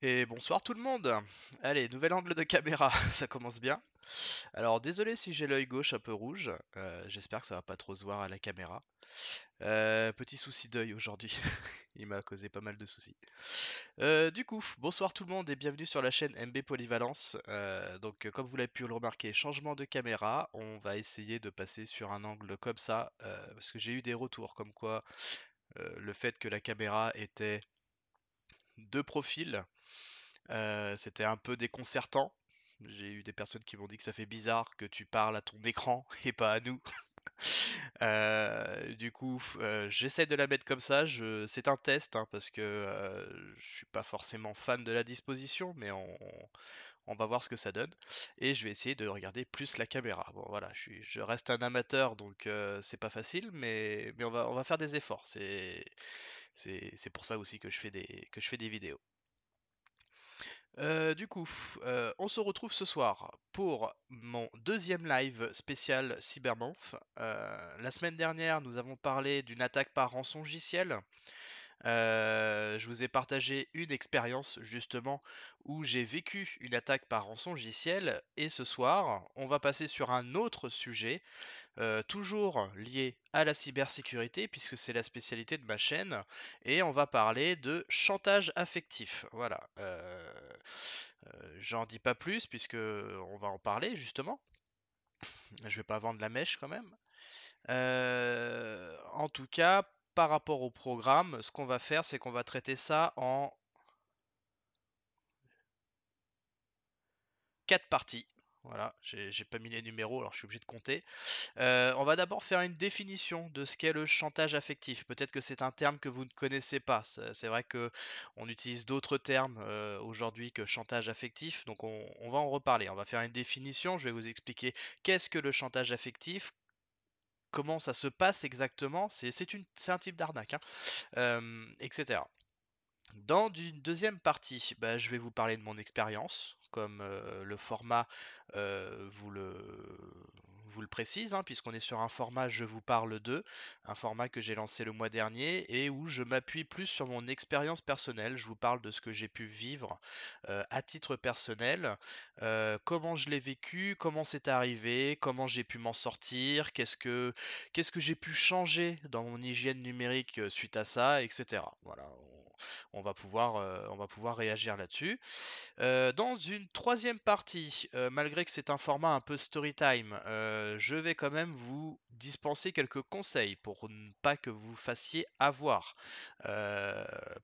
Et bonsoir tout le monde Allez, nouvel angle de caméra, ça commence bien. Alors désolé si j'ai l'œil gauche un peu rouge, euh, j'espère que ça va pas trop se voir à la caméra. Euh, petit souci d'œil aujourd'hui, il m'a causé pas mal de soucis. Euh, du coup, bonsoir tout le monde et bienvenue sur la chaîne MB Polyvalence. donc comme vous l'avez pu le remarquer, changement de caméra, on va essayer de passer sur un angle comme ça, parce que j'ai eu des retours comme quoi le fait que la caméra était de profil euh, c'était un peu déconcertant. J'ai eu des personnes qui m'ont dit que ça fait bizarre que tu parles à ton écran et pas à nous. Euh, du coup, euh, j'essaie de la mettre comme ça. C'est un test hein, parce que je je suis pas forcément fan de la disposition, mais on... va voir ce que ça donne. Et je vais essayer de regarder plus la caméra. Bon, voilà, je, reste un amateur, donc c'est pas facile, mais, on, va... faire des efforts. C'est... pour ça aussi que je fais des vidéos. Euh, du coup, euh, on se retrouve ce soir pour mon deuxième live spécial Cybermanf. Euh, la semaine dernière, nous avons parlé d'une attaque par rançongiciel. Euh, je vous ai partagé une expérience justement où j'ai vécu une attaque par rançongiciel et ce soir, on va passer sur un autre sujet, euh, toujours lié à la cybersécurité puisque c'est la spécialité de ma chaîne et on va parler de chantage affectif. Voilà. Euh, j'en dis pas plus puisque on va en parler justement. Je vais pas vendre la mèche quand même. en tout cas, par rapport au programme, ce qu'on va faire, c'est qu'on va traiter ça en quatre parties. Voilà, j'ai pas mis les numéros, alors je suis obligé de compter. Euh, on va d'abord faire une définition de ce qu'est le chantage affectif. Peut-être que c'est un terme que vous ne connaissez pas. C'est vrai que on utilise d'autres termes euh, aujourd'hui que chantage affectif, donc on, va en reparler. On va faire une définition. Je vais vous expliquer qu'est-ce que le chantage affectif, comment ça se passe exactement, c'est un type d'arnaque, hein, etc. Dans une deuxième partie, bah, je vais vous parler de mon expérience, comme le format, vous le, vous le précise, hein, puisqu'on est sur un format Je vous parle de, un format que j'ai lancé le mois dernier et où je m'appuie plus sur mon expérience personnelle. Je vous parle de ce que j'ai pu vivre euh, à titre personnel, euh, comment je l'ai vécu, comment c'est arrivé, comment j'ai pu m'en sortir, qu'est-ce que, qu'est-ce que j'ai pu changer dans mon hygiène numérique euh, suite à ça, etc. Voilà, euh, on va pouvoir, réagir là-dessus. Euh, dans une troisième partie, euh, malgré que c'est un format un peu storytime time, je vais quand même vous dispenser quelques conseils pour ne pas que vous fassiez avoir.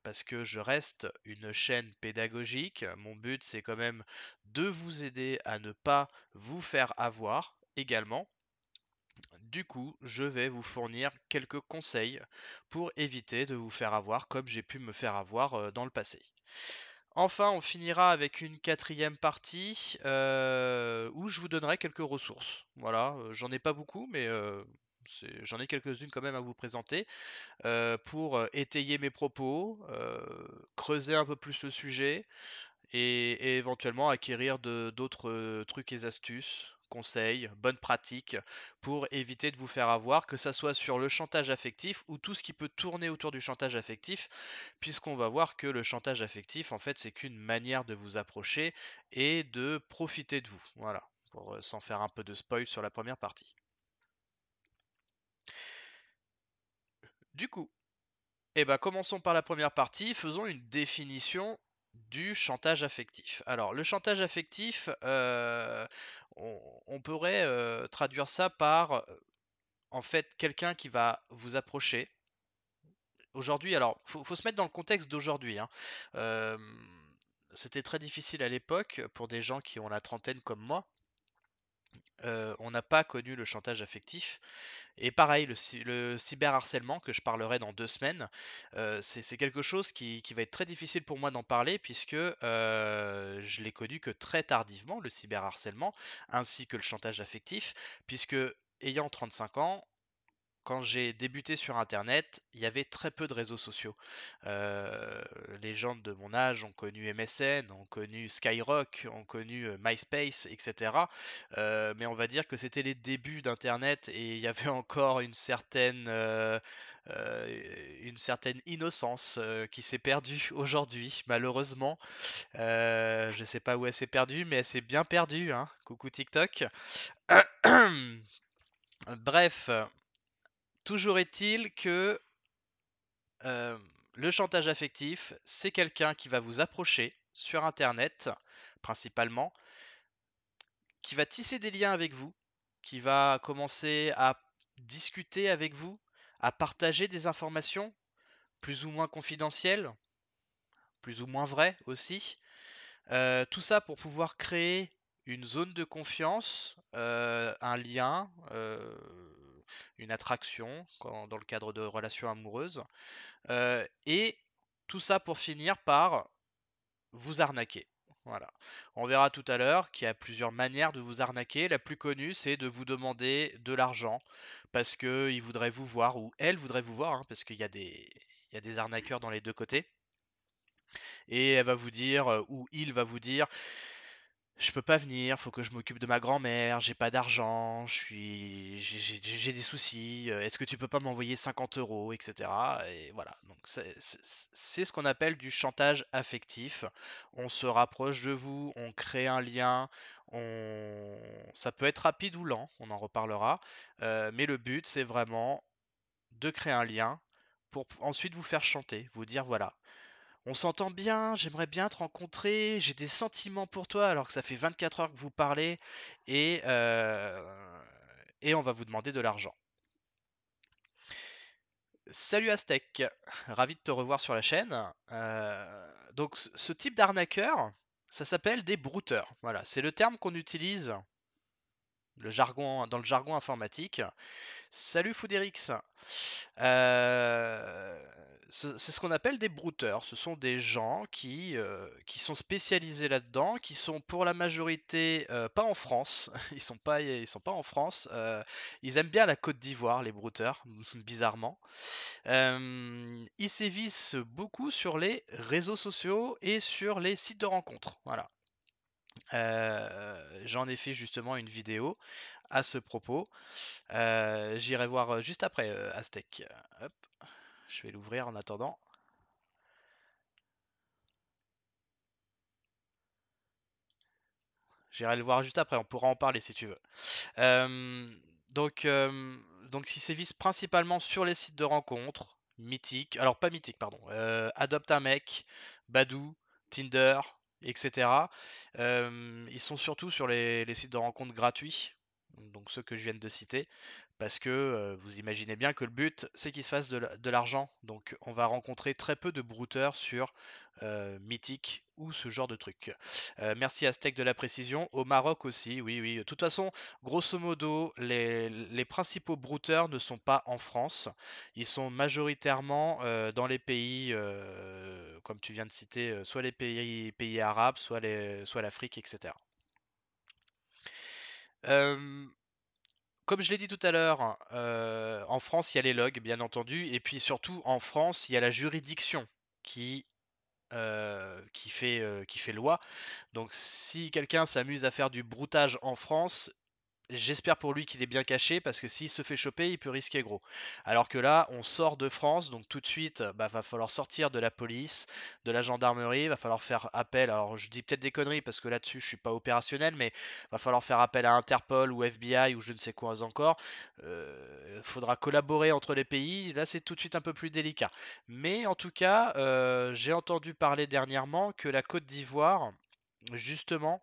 parce que je reste une chaîne pédagogique. Mon but, c'est quand même de vous aider à ne pas vous faire avoir également du coup, je vais vous fournir quelques conseils pour éviter de vous faire avoir comme j'ai pu me faire avoir euh, dans le passé. Enfin, on finira avec une quatrième partie euh, où je vous donnerai quelques ressources. Voilà, euh, j'en ai pas beaucoup, mais j'en ai quelques-unes quand même à vous présenter pour étayer mes propos, creuser un peu plus le sujet et, et éventuellement acquérir d'autres trucs et astuces conseils, bonnes pratiques pour éviter de vous faire avoir, que ça soit sur le chantage affectif ou tout ce qui peut tourner autour du chantage affectif, puisqu'on va voir que le chantage affectif, en fait, c'est qu'une manière de vous approcher et de profiter de vous. Voilà, pour euh, s'en faire un peu de spoil sur la première partie. Du coup, eh ben, commençons par la première partie, faisons une définition du chantage affectif. Alors, le chantage affectif, euh, on, pourrait euh, traduire ça par, euh, en fait, quelqu'un qui va vous approcher. Aujourd'hui, alors, faut, faut, se mettre dans le contexte d'aujourd'hui. Hein. C'était très difficile à l'époque pour des gens qui ont la trentaine comme moi. on n'a pas connu le chantage affectif. Et pareil, le, cyberharcèlement, que je parlerai dans deux semaines, c'est quelque chose qui, va être très difficile pour moi d'en parler, puisque euh, je l'ai connu que très tardivement, le cyberharcèlement, ainsi que le chantage affectif, puisque ayant 35 ans, quand j'ai débuté sur Internet, il y avait très peu de réseaux sociaux. Euh, les gens de mon âge ont connu MSN, ont connu Skyrock, ont connu euh, MySpace, etc. Euh, mais on va dire que c'était les débuts d'Internet et il y avait encore une certaine, une certaine innocence qui s'est perdue aujourd'hui, malheureusement. je ne sais pas où elle s'est perdue, mais elle s'est bien perdue. Hein. Coucou TikTok. Bref, Toujours est-il que euh, le chantage affectif, c'est quelqu'un qui va vous approcher sur Internet, principalement, qui va tisser des liens avec vous, qui va commencer à discuter avec vous, à partager des informations plus ou moins confidentielles, plus ou moins vraies aussi. Euh, tout ça pour pouvoir créer une zone de confiance, euh, un lien, une attraction dans le cadre de relations amoureuses. Euh, et tout ça pour finir par vous arnaquer. Voilà. On verra tout à l'heure qu'il y a plusieurs manières de vous arnaquer. La plus connue, c'est de vous demander de l'argent parce qu'il voudrait vous voir ou elle voudrait vous voir, hein, parce qu'il y, a des, y a des arnaqueurs dans les deux côtés. Et elle va vous dire, ou il va vous dire, je peux pas venir, faut que je m'occupe de ma grand-mère, j'ai pas d'argent, je suis, j'ai des soucis, euh, est-ce que tu peux pas m'envoyer 50 euros, etc. Et voilà, donc c'est ce qu'on appelle du chantage affectif. On se rapproche de vous, on crée un lien, on... ça peut être rapide ou lent, on en reparlera, euh, mais le but c'est vraiment de créer un lien pour ensuite vous faire chanter, vous dire voilà, on s'entend bien, j'aimerais bien te rencontrer, j'ai des sentiments pour toi alors que ça fait 24 heures que vous parlez et, euh, et on va vous demander de l'argent. Salut Aztec, ravi de te revoir sur la chaîne. Euh, donc ce type d'arnaqueur, ça s'appelle des brouteurs. Voilà, c'est le terme qu'on utilise le jargon, dans le jargon informatique. Salut Foudérix euh, C'est ce qu'on appelle des brouteurs. Ce sont des gens qui, euh, qui sont spécialisés là-dedans, qui sont pour la majorité euh, pas en France. Ils sont pas, ils sont pas en France. ils aiment bien la Côte d'Ivoire, les brouteurs, bizarrement. ils sévissent beaucoup sur les réseaux sociaux et sur les sites de rencontres. Voilà. Euh, j'en ai fait justement une vidéo à ce propos. Euh, j'irai voir euh, juste après Aztec. Je vais l'ouvrir en attendant. J'irai le voir juste après, on pourra en parler si tu veux. donc, donc, c'est sévissent principalement sur les sites de rencontres, Mythique, alors pas Mythique, pardon, Adopte un mec, Badou, Tinder, etc. ils sont surtout sur les, sites de rencontres gratuits donc ceux que je viens de citer, parce que vous imaginez bien que le but, c'est qu'il se fasse de l'argent. Donc on va rencontrer très peu de brouteurs sur Mythique ou ce genre de truc. merci Aztec de la précision. Au Maroc aussi, oui, oui. De toute façon, grosso modo, les, principaux brouteurs ne sont pas en France. Ils sont majoritairement dans les pays, comme tu viens de citer, soit les pays, arabes, soit l'Afrique, etc comme je l'ai dit tout à l'heure, en France, il y a les logs, bien entendu, et puis surtout, en France, il y a la juridiction qui, qui, fait, qui fait loi. Donc, si quelqu'un s'amuse à faire du broutage en France, J'espère pour lui qu'il est bien caché parce que s'il se fait choper, il peut risquer gros. Alors que là, on sort de France, donc tout de suite, bah, va falloir sortir de la police, de la gendarmerie, va falloir faire appel. Alors je dis peut-être des conneries parce que là-dessus, je suis pas opérationnel, mais va falloir faire appel à Interpol ou FBI ou je ne sais quoi encore. Il euh, faudra collaborer entre les pays. Là, c'est tout de suite un peu plus délicat. Mais en tout cas, euh, j'ai entendu parler dernièrement que la Côte d'Ivoire, justement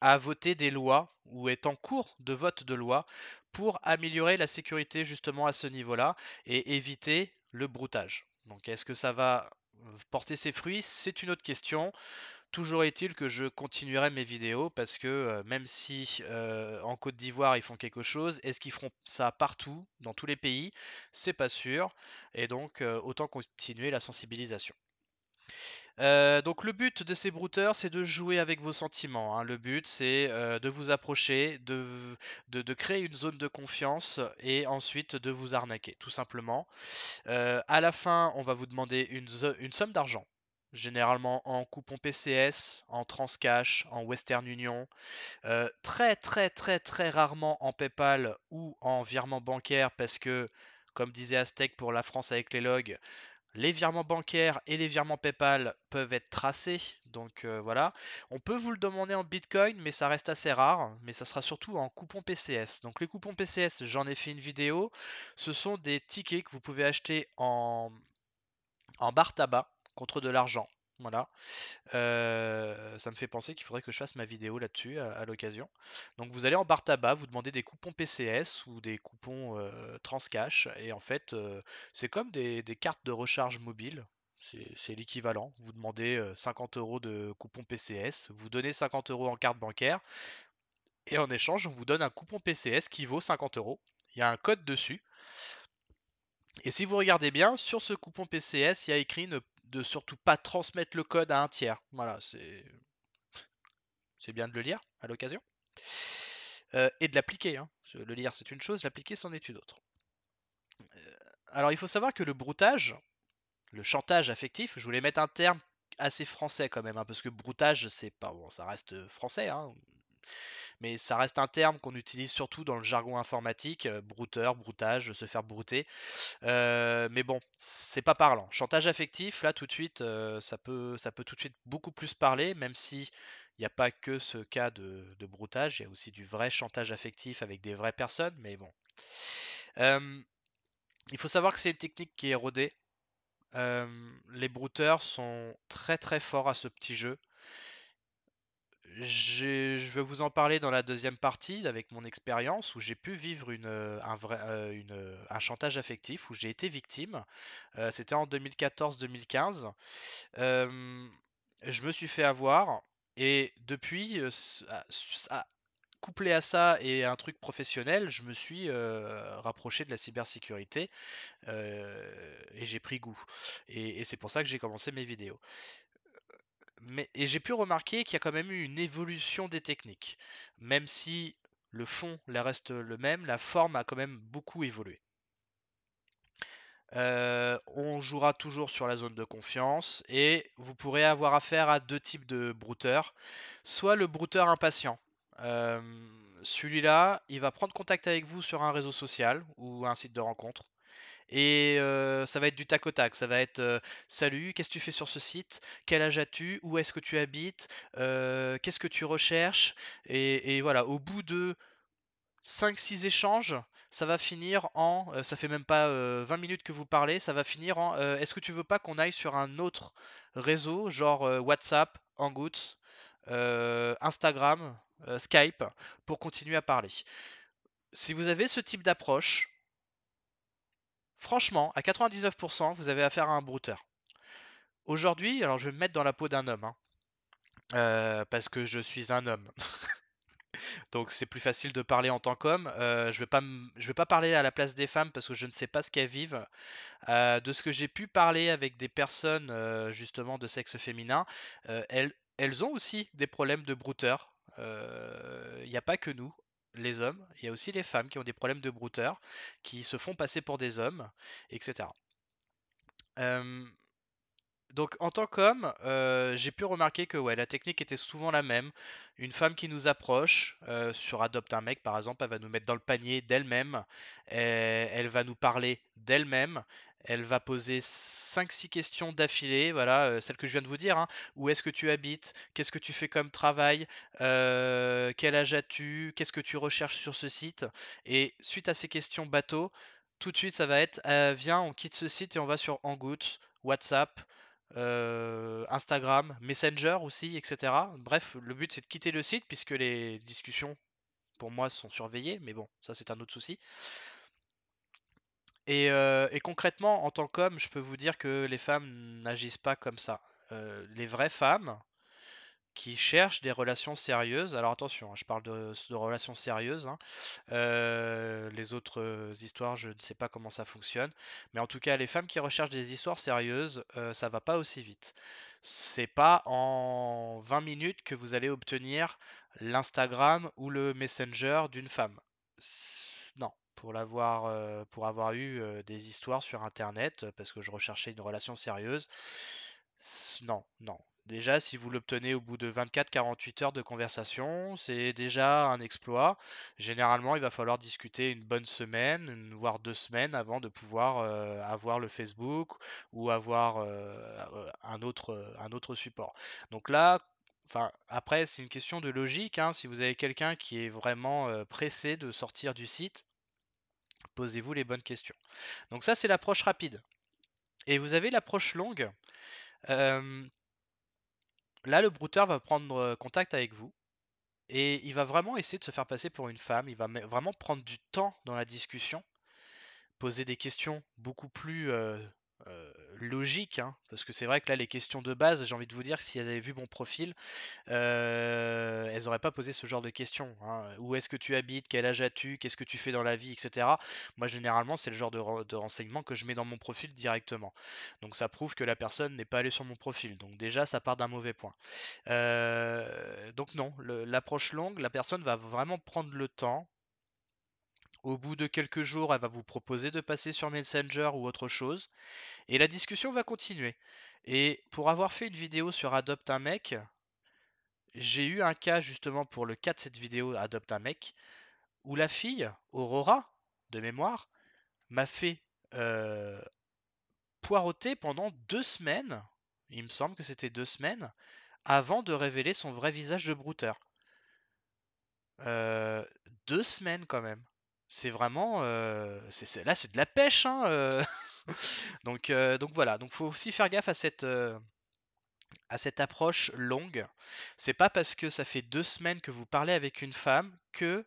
à voter des lois ou est en cours de vote de loi pour améliorer la sécurité justement à ce niveau-là et éviter le broutage. Donc est-ce que ça va euh, porter ses fruits C'est une autre question. Toujours est-il que je continuerai mes vidéos parce que euh, même si euh, en Côte d'Ivoire ils font quelque chose, est-ce qu'ils feront ça partout, dans tous les pays C'est pas sûr. Et donc autant continuer la sensibilisation. Euh, donc le but de ces brouteurs, c'est de jouer avec vos sentiments. Hein. Le but, c'est euh, de vous approcher, de, créer une zone de confiance et ensuite de vous arnaquer, tout simplement. Euh, à la fin, on va vous demander une, somme d'argent, généralement en coupon PCS, en Transcash, en Western Union, euh, très très très très rarement en PayPal ou en virement bancaire parce que, comme disait Aztec pour la France avec les logs, les virements bancaires et les virements PayPal peuvent être tracés. Donc euh, voilà. On peut vous le demander en Bitcoin, mais ça reste assez rare. Mais ça sera surtout en coupons PCS. Donc les coupons PCS, j'en ai fait une vidéo. Ce sont des tickets que vous pouvez acheter en, en bar tabac contre de l'argent. Voilà. Euh, euh, ça me fait penser qu'il faudrait que je fasse ma vidéo là-dessus à, l'occasion. Donc vous allez en bar tabac, vous demandez des coupons PCS ou des coupons euh, Transcash, et en fait euh, c'est comme des, cartes de recharge mobile, c'est l'équivalent. Vous demandez 50 euros de coupons PCS, vous donnez 50 euros en carte bancaire, et en échange, on vous donne un coupon PCS qui vaut 50 euros. Il y a un code dessus. Et si vous regardez bien, sur ce coupon PCS, il y a écrit une de surtout pas transmettre le code à un tiers. Voilà, c'est c'est bien de le lire à l'occasion. Euh, et de l'appliquer. Hein. Le lire, c'est une chose, l'appliquer, c'en est une autre. Euh, alors, il faut savoir que le broutage, le chantage affectif, je voulais mettre un terme assez français quand même, hein, parce que broutage, c'est pas bon, ça reste français. Hein mais ça reste un terme qu'on utilise surtout dans le jargon informatique, euh, brouteur, broutage, se faire brouter. Euh, mais bon, c'est pas parlant. Chantage affectif, là tout de suite, euh, ça, peut, ça peut tout de suite beaucoup plus parler, même si il n'y a pas que ce cas de, broutage, il y a aussi du vrai chantage affectif avec des vraies personnes, mais bon. il faut savoir que c'est une technique qui est rodée. les brouteurs sont très très forts à ce petit jeu je vais vous en parler dans la deuxième partie avec mon expérience où j'ai pu vivre euh, euh, euh, un, chantage affectif, où j'ai été victime. C'était en 2014-2015. je me suis fait avoir et depuis, ah, ah, couplé à ça et à un truc professionnel, je me suis rapproché de la cybersécurité et j'ai pris goût. et c'est pour ça que j'ai commencé mes vidéos et j'ai pu remarquer qu'il y a quand même eu une évolution des techniques. Même si le fond reste le même, la forme a quand même beaucoup évolué. Euh, on jouera toujours sur la zone de confiance et vous pourrez avoir affaire à deux types de brouteurs. Soit le brouteur impatient. Euh, celui-là, il va prendre contact avec vous sur un réseau social ou un site de rencontre. Et ça va être du tac au tac. Ça va être Salut, qu'est-ce que tu fais sur ce site Quel âge as-tu Où est-ce que tu habites Qu'est-ce que tu recherches et, voilà, au bout de 5-6 échanges, ça va finir en. ça fait même pas 20 minutes que vous parlez, ça va finir en Est-ce que tu veux pas qu'on aille sur un autre réseau, genre WhatsApp, Hangout, Instagram, Skype, pour continuer à parler si vous avez ce type d'approche, Franchement, à 99%, vous avez affaire à un brouteur. Aujourd'hui, alors je vais me mettre dans la peau d'un homme, hein, euh, parce que je suis un homme. Donc c'est plus facile de parler en tant qu'homme. Euh, je ne vais, pas parler à la place des femmes parce que je ne sais pas ce qu'elles vivent. Euh, de ce que j'ai pu parler avec des personnes justement de sexe féminin, elles, elles, ont aussi des problèmes de brouteur. Il n'y a pas que nous les hommes, il y a aussi les femmes qui ont des problèmes de brouteur, qui se font passer pour des hommes, etc. donc en tant qu'homme, euh, j'ai pu remarquer que ouais, la technique était souvent la même. Une femme qui nous approche euh, sur Adopte un mec par exemple, elle va nous mettre dans le panier d'elle-même, elle va nous parler d'elle-même, elle va poser 5-6 questions d'affilée, voilà, euh, celles que je viens de vous dire. Hein. Où est-ce que tu habites Qu'est-ce que tu fais comme travail euh, Quel âge as-tu Qu'est-ce que tu recherches sur ce site Et suite à ces questions bateau, tout de suite, ça va être euh, viens, on quitte ce site et on va sur Angout, WhatsApp, Instagram, Messenger aussi, etc. Bref, le but c'est de quitter le site puisque les discussions pour moi sont surveillées, mais bon, ça c'est un autre souci. Euh, et, concrètement, en tant qu'homme, je peux vous dire que les femmes n'agissent pas comme ça. Euh, les vraies femmes qui cherchent des relations sérieuses, alors attention, hein, je parle de, relations sérieuses, hein, euh, les autres histoires, je ne sais pas comment ça fonctionne, mais en tout cas, les femmes qui recherchent des histoires sérieuses, ça va pas aussi vite. C'est pas en 20 minutes que vous allez obtenir l'Instagram ou le Messenger d'une femme pour l'avoir pour avoir eu des histoires sur internet parce que je recherchais une relation sérieuse. Non, non. Déjà, si vous l'obtenez au bout de 24-48 heures de conversation, c'est déjà un exploit. Généralement, il va falloir discuter une bonne semaine, voire deux semaines avant de pouvoir avoir le Facebook ou avoir un, autre, un autre support. Donc là, Enfin, après, c'est une question de logique. Hein. Si vous avez quelqu'un qui est vraiment pressé de sortir du site, Posez-vous les bonnes questions. Donc ça, c'est l'approche rapide. Et vous avez l'approche longue. Euh, là, le brouteur va prendre euh, contact avec vous. Et il va vraiment essayer de se faire passer pour une femme. Il va vraiment prendre du temps dans la discussion. Poser des questions beaucoup plus euh, logique, hein, parce que c'est vrai que là, les questions de base, j'ai envie de vous dire que si elles avaient vu mon profil, euh, elles n'auraient pas posé ce genre de questions. Hein. Où est-ce que tu habites Quel âge as-tu Qu'est-ce que tu fais dans la vie Etc. Moi, généralement, c'est le genre de, renseignements que je mets dans mon profil directement. Donc, ça prouve que la personne n'est pas allée sur mon profil. Donc, déjà, ça part d'un mauvais point. Euh, donc, non, l'approche longue, la personne va vraiment prendre le temps au bout de quelques jours, elle va vous proposer de passer sur Messenger ou autre chose. Et la discussion va continuer. Et pour avoir fait une vidéo sur Adopte un mec, j'ai eu un cas justement pour le cas de cette vidéo Adopte un mec, où la fille, Aurora, de mémoire, m'a fait euh, poireauter pendant deux semaines, il me semble que c'était deux semaines, avant de révéler son vrai visage de brouteur. Euh, deux semaines quand même. C'est vraiment. Euh, là, c'est de la pêche. Hein, euh. donc, euh, donc voilà. Donc faut aussi faire gaffe à cette. à cette approche longue, c'est pas parce que ça fait deux semaines que vous parlez avec une femme que,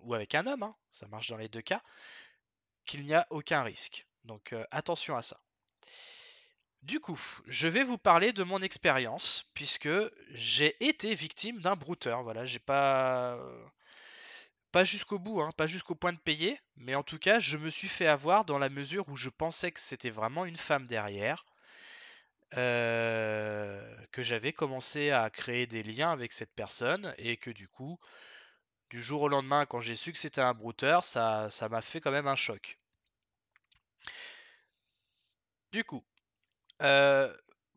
ou avec un homme, hein, ça marche dans les deux cas, qu'il n'y a aucun risque. Donc attention à ça. Du coup, je vais vous parler de mon expérience, puisque j'ai été victime d'un brouteur. Voilà, j'ai pas pas jusqu'au bout, hein, pas jusqu'au point de payer, mais en tout cas, je me suis fait avoir dans la mesure où je pensais que c'était vraiment une femme derrière, euh, que j'avais commencé à créer des liens avec cette personne et que du coup, du jour au lendemain, quand j'ai su que c'était un brouteur, ça, ça m'a fait quand même un choc. Du coup, euh,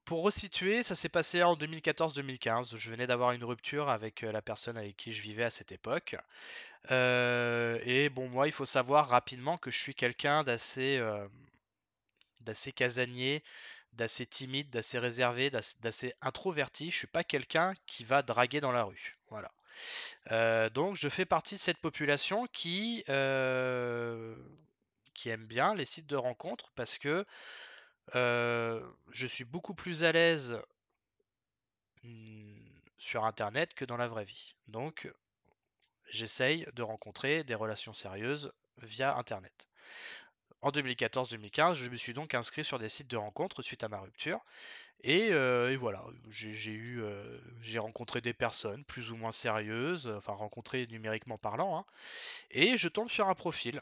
pour resituer, ça s'est passé en 2014-2015. Je venais d'avoir une rupture avec euh, la personne avec qui je vivais à cette époque. Euh, et bon, moi, il faut savoir rapidement que je suis quelqu'un d'assez, euh, d'assez casanier, d'assez timide, d'assez réservé, d'assez introverti. Je suis pas quelqu'un qui va draguer dans la rue. Voilà. donc, je fais partie de cette population qui qui aime bien les sites de rencontres parce que je suis beaucoup plus à l'aise mmh, sur Internet que dans la vraie vie. Donc, j'essaye de rencontrer des relations sérieuses via Internet. En 2014-2015, je me suis donc inscrit sur des sites de rencontres suite à ma rupture. Et, voilà, j'ai rencontré des personnes plus ou moins sérieuses, enfin rencontrées numériquement parlant. Hein, et je tombe sur un profil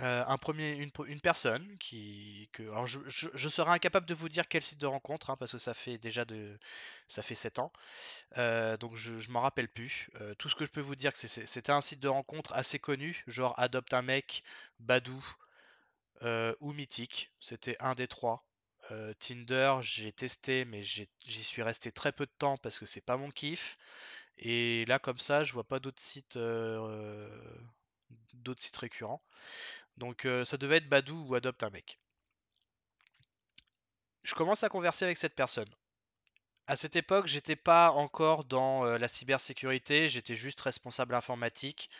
euh, un premier, une, personne qui. Que, alors je, je, serai incapable de vous dire quel site de rencontre, hein, parce que ça fait déjà de, ça fait 7 ans. Euh, donc je, je m'en rappelle plus. Euh, tout ce que je peux vous dire, c'est c'était un site de rencontre assez connu, genre Adopte un mec, Badou ou Mythique. C'était un des trois. Tinder, j'ai testé, mais j'y suis resté très peu de temps parce que c'est pas mon kiff. Et là, comme ça, je vois pas d'autres sites d'autres sites récurrents. Donc euh, ça devait être Badou ou adopte un mec. Je commence à converser avec cette personne. À cette époque, j'étais pas encore dans euh, la cybersécurité, j'étais juste responsable informatique.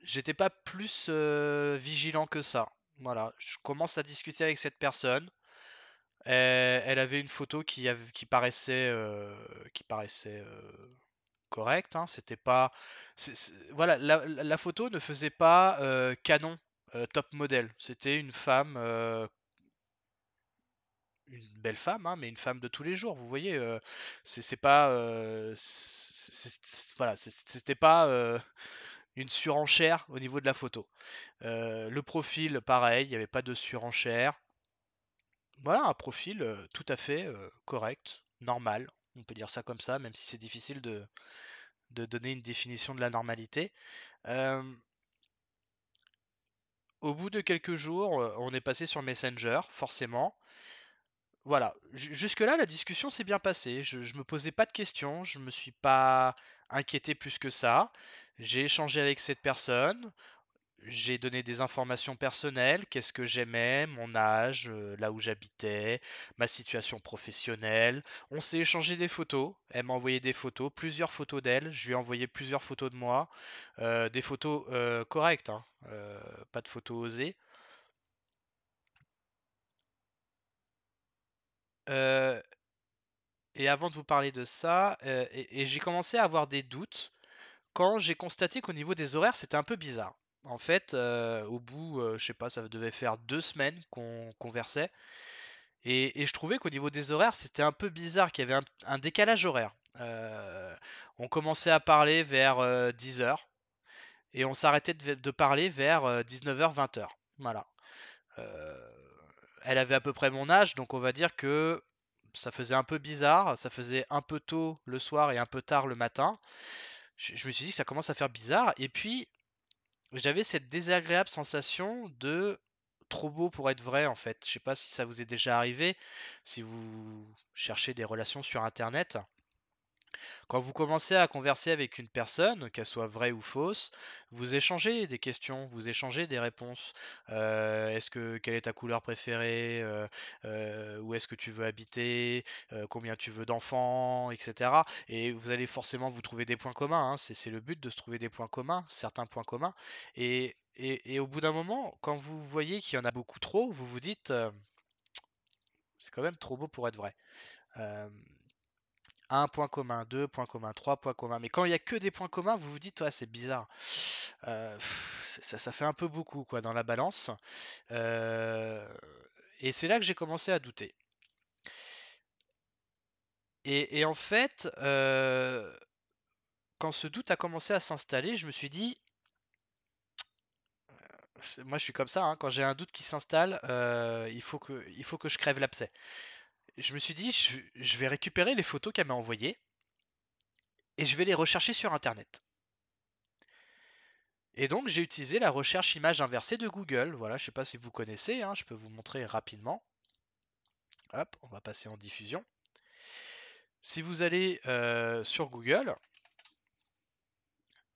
J'étais pas plus euh, vigilant que ça. Voilà, je commence à discuter avec cette personne. elle avait une photo qui, qui paraissait, qui paraissait correct, hein, c'était pas, voilà, la, photo ne faisait pas canon top modèle. C'était une femme, une belle femme, hein, mais une femme de tous les jours. Vous voyez, c'est pas, voilà, c'était pas une surenchère au niveau de la photo. le profil, pareil, il n'y avait pas de surenchère. Voilà, un profil tout à fait correct, normal, on peut dire ça comme ça, même si c'est difficile de, donner une définition de la normalité. Euh, au bout de quelques jours, euh, on est passé sur Messenger, forcément. Voilà, jusque-là, la discussion s'est bien passée. Je ne me posais pas de questions, je ne me suis pas inquiété plus que ça. J'ai échangé avec cette personne j'ai donné des informations personnelles, qu'est-ce que j'aimais, mon âge, euh, là où j'habitais, ma situation professionnelle. On s'est échangé des photos, elle m'a envoyé des photos, plusieurs photos d'elle, je lui ai envoyé plusieurs photos de moi, euh, des photos euh, correctes, hein, pas de photos osées. et avant de vous parler de ça, et j'ai commencé à avoir des doutes quand j'ai constaté qu'au niveau des horaires, c'était un peu bizarre en fait, euh, au bout, euh, je sais pas, ça devait faire deux semaines qu'on conversait. et, je trouvais qu'au niveau des horaires, c'était un peu bizarre qu'il y avait un, décalage horaire. Euh, on commençait à parler vers 10h et on s'arrêtait de, parler vers 19h, 20h. Voilà. elle avait à peu près mon âge, donc on va dire que ça faisait un peu bizarre, ça faisait un peu tôt le soir et un peu tard le matin. Je, je me suis dit que ça commence à faire bizarre. Et puis, j'avais cette désagréable sensation de trop beau pour être vrai en fait. Je sais pas si ça vous est déjà arrivé, si vous cherchez des relations sur internet. Quand vous commencez à converser avec une personne, qu'elle soit vraie ou fausse, vous échangez des questions, vous échangez des réponses. Euh, est-ce que quelle est ta couleur préférée euh, euh, Où est-ce que tu veux habiter Combien tu veux d'enfants, etc. Et vous allez forcément vous trouver des points communs. Hein, c'est le but de se trouver des points communs, certains points communs. Et, au bout d'un moment, quand vous voyez qu'il y en a beaucoup trop, vous vous dites, c'est quand même trop beau pour être vrai un point commun, deux points communs, trois points communs. Mais quand il n'y a que des points communs, vous vous dites, ouais, c'est bizarre. Euh, ça, fait un peu beaucoup quoi, dans la balance. Euh, et c'est là que j'ai commencé à douter. Et, en fait, euh, quand ce doute a commencé à s'installer, je me suis dit, moi je suis comme ça, hein, quand j'ai un doute qui s'installe, il, faut que, il faut que je crève l'abcès je me suis dit, je, vais récupérer les photos qu'elle m'a envoyées et je vais les rechercher sur Internet. Et donc j'ai utilisé la recherche image inversée de Google. Voilà, je ne sais pas si vous connaissez, hein, je peux vous montrer rapidement. Hop, on va passer en diffusion. Si vous allez euh, sur Google,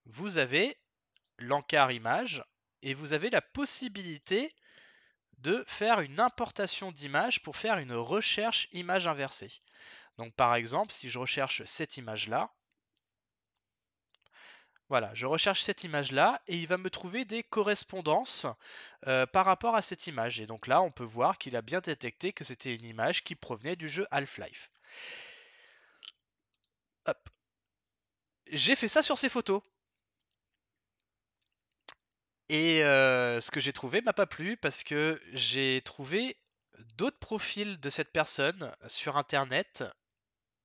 vous avez l'encart image et vous avez la possibilité de faire une importation d'image pour faire une recherche image inversée. Donc par exemple, si je recherche cette image-là, voilà, je recherche cette image-là et il va me trouver des correspondances euh, par rapport à cette image. Et donc là, on peut voir qu'il a bien détecté que c'était une image qui provenait du jeu Half-Life. J'ai fait ça sur ces photos. Et ce que j'ai trouvé m'a pas plu parce que j'ai trouvé d'autres profils de cette personne sur internet.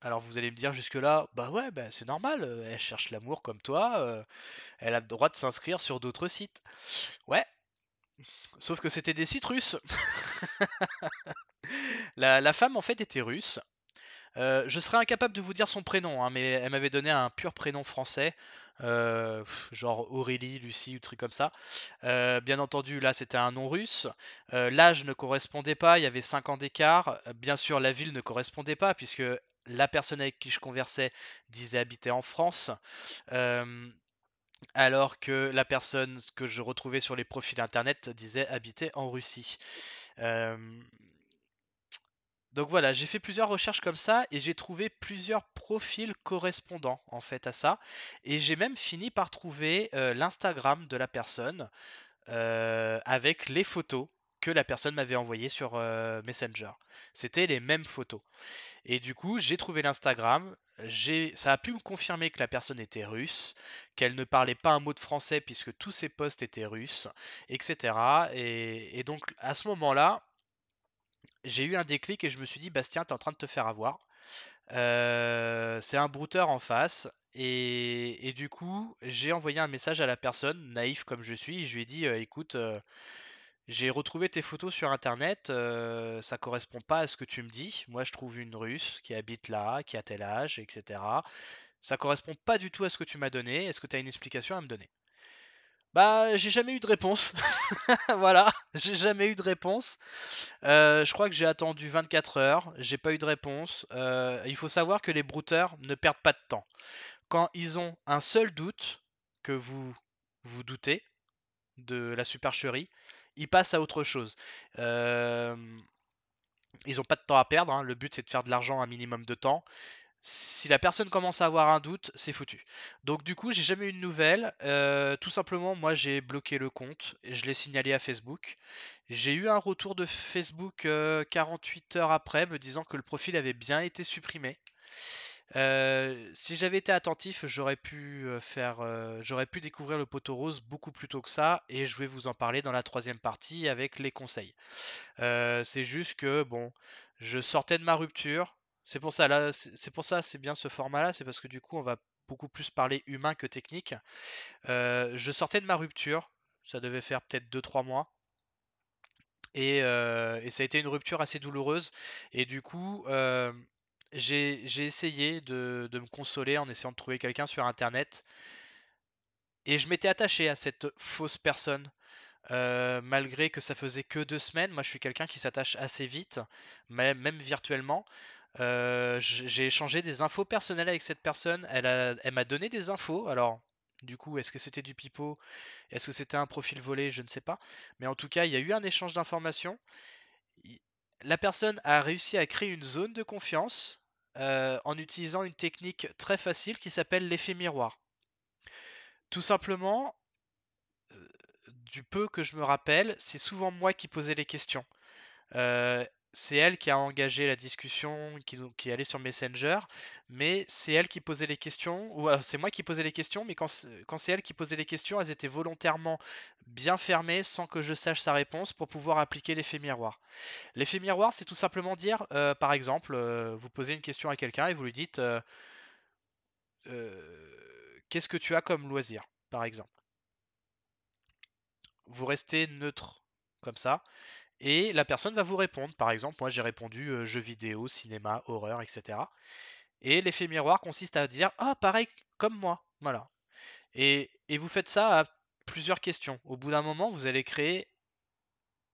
Alors vous allez me dire jusque-là, bah ouais, ben, c'est normal, elle cherche l'amour comme toi, elle a le droit de s'inscrire sur d'autres sites. Ouais, sauf que c'était des sites russes. la, femme en fait était russe. je serais incapable de vous dire son prénom, hein, mais elle m'avait donné un pur prénom français. Euh, genre Aurélie, Lucie ou truc comme ça. Euh, bien entendu, là c'était un nom russe. Euh, l'âge ne correspondait pas, il y avait 5 ans d'écart. Bien sûr, la ville ne correspondait pas puisque la personne avec qui je conversais disait habiter en France. alors que la personne que je retrouvais sur les profils internet disait habiter en Russie. Donc voilà, j'ai fait plusieurs recherches comme ça et j'ai trouvé plusieurs profils correspondants en fait à ça. Et j'ai même fini par trouver euh, l'Instagram de la personne euh, avec les photos que la personne m'avait envoyées sur euh, Messenger. C'était les mêmes photos. Et du coup, j'ai trouvé l'Instagram. Ça a pu me confirmer que la personne était russe, qu'elle ne parlait pas un mot de français puisque tous ses posts étaient russes, etc. et donc à ce moment-là, j'ai eu un déclic et je me suis dit, Bastien, tu es en train de te faire avoir. Euh, c'est un brouteur en face. Et, du coup, j'ai envoyé un message à la personne, naïf comme je suis, je lui ai dit, euh, écoute, euh, j'ai retrouvé tes photos sur internet, ça correspond pas à ce que tu me dis. Moi, je trouve une russe qui habite là, qui a tel âge, etc. Ça correspond pas du tout à ce que tu m'as donné. Est-ce que tu as une explication à me donner bah, j'ai jamais eu de réponse. voilà, j'ai jamais eu de réponse. Euh, je crois que j'ai attendu 24 heures, j'ai pas eu de réponse. Euh, il faut savoir que les brouteurs ne perdent pas de temps. Quand ils ont un seul doute que vous vous doutez de la supercherie, ils passent à autre chose. Euh, ils ont pas de temps à perdre. Hein. Le but, c'est de faire de l'argent un minimum de temps si la personne commence à avoir un doute, c'est foutu. Donc du coup, j'ai jamais eu de nouvelles. Euh, tout simplement, moi, j'ai bloqué le compte. Et je l'ai signalé à Facebook. J'ai eu un retour de Facebook 48 euh, heures après, me disant que le profil avait bien été supprimé. Euh, si j'avais été attentif, j'aurais pu faire, j'aurais pu découvrir le poteau rose beaucoup plus tôt que ça, et je vais vous en parler dans la troisième partie avec les conseils. c'est juste que bon, je sortais de ma rupture, c'est pour ça, là, c'est pour ça, c'est bien ce format-là, c'est parce que du coup, on va beaucoup plus parler humain que technique. Euh, je sortais de ma rupture, ça devait faire peut-être 2-3 mois. Euh, et, ça a été une rupture assez douloureuse. Et du coup, euh, j'ai essayé de, me consoler en essayant de trouver quelqu'un sur Internet. Et je m'étais attaché à cette fausse personne. malgré que ça faisait que deux semaines, moi je suis quelqu'un qui s'attache assez vite, même virtuellement. Euh, j'ai échangé des infos personnelles avec cette personne. Elle m'a donné des infos. Alors, du coup, est-ce que c'était du pipeau Est-ce que c'était un profil volé Je ne sais pas. Mais en tout cas, il y a eu un échange d'informations. La personne a réussi à créer une zone de confiance euh, en utilisant une technique très facile qui s'appelle l'effet miroir. Tout simplement, euh, du peu que je me rappelle, c'est souvent moi qui posais les questions. Euh, c'est elle qui a engagé la discussion, qui, est allée sur Messenger, mais c'est elle qui posait les questions, ou euh, c'est moi qui posais les questions, mais quand, c'est elle qui posait les questions, elles étaient volontairement bien fermées sans que je sache sa réponse pour pouvoir appliquer l'effet miroir. L'effet miroir, c'est tout simplement dire, euh, par exemple, euh, vous posez une question à quelqu'un et vous lui dites Qu'est-ce que tu as comme loisir, par exemple Vous restez neutre comme ça et la personne va vous répondre. Par exemple, moi j'ai répondu jeux vidéo, cinéma, horreur, etc. Et l'effet miroir consiste à dire Ah, pareil comme moi. Voilà. Et, et vous faites ça à plusieurs questions. Au bout d'un moment, vous allez créer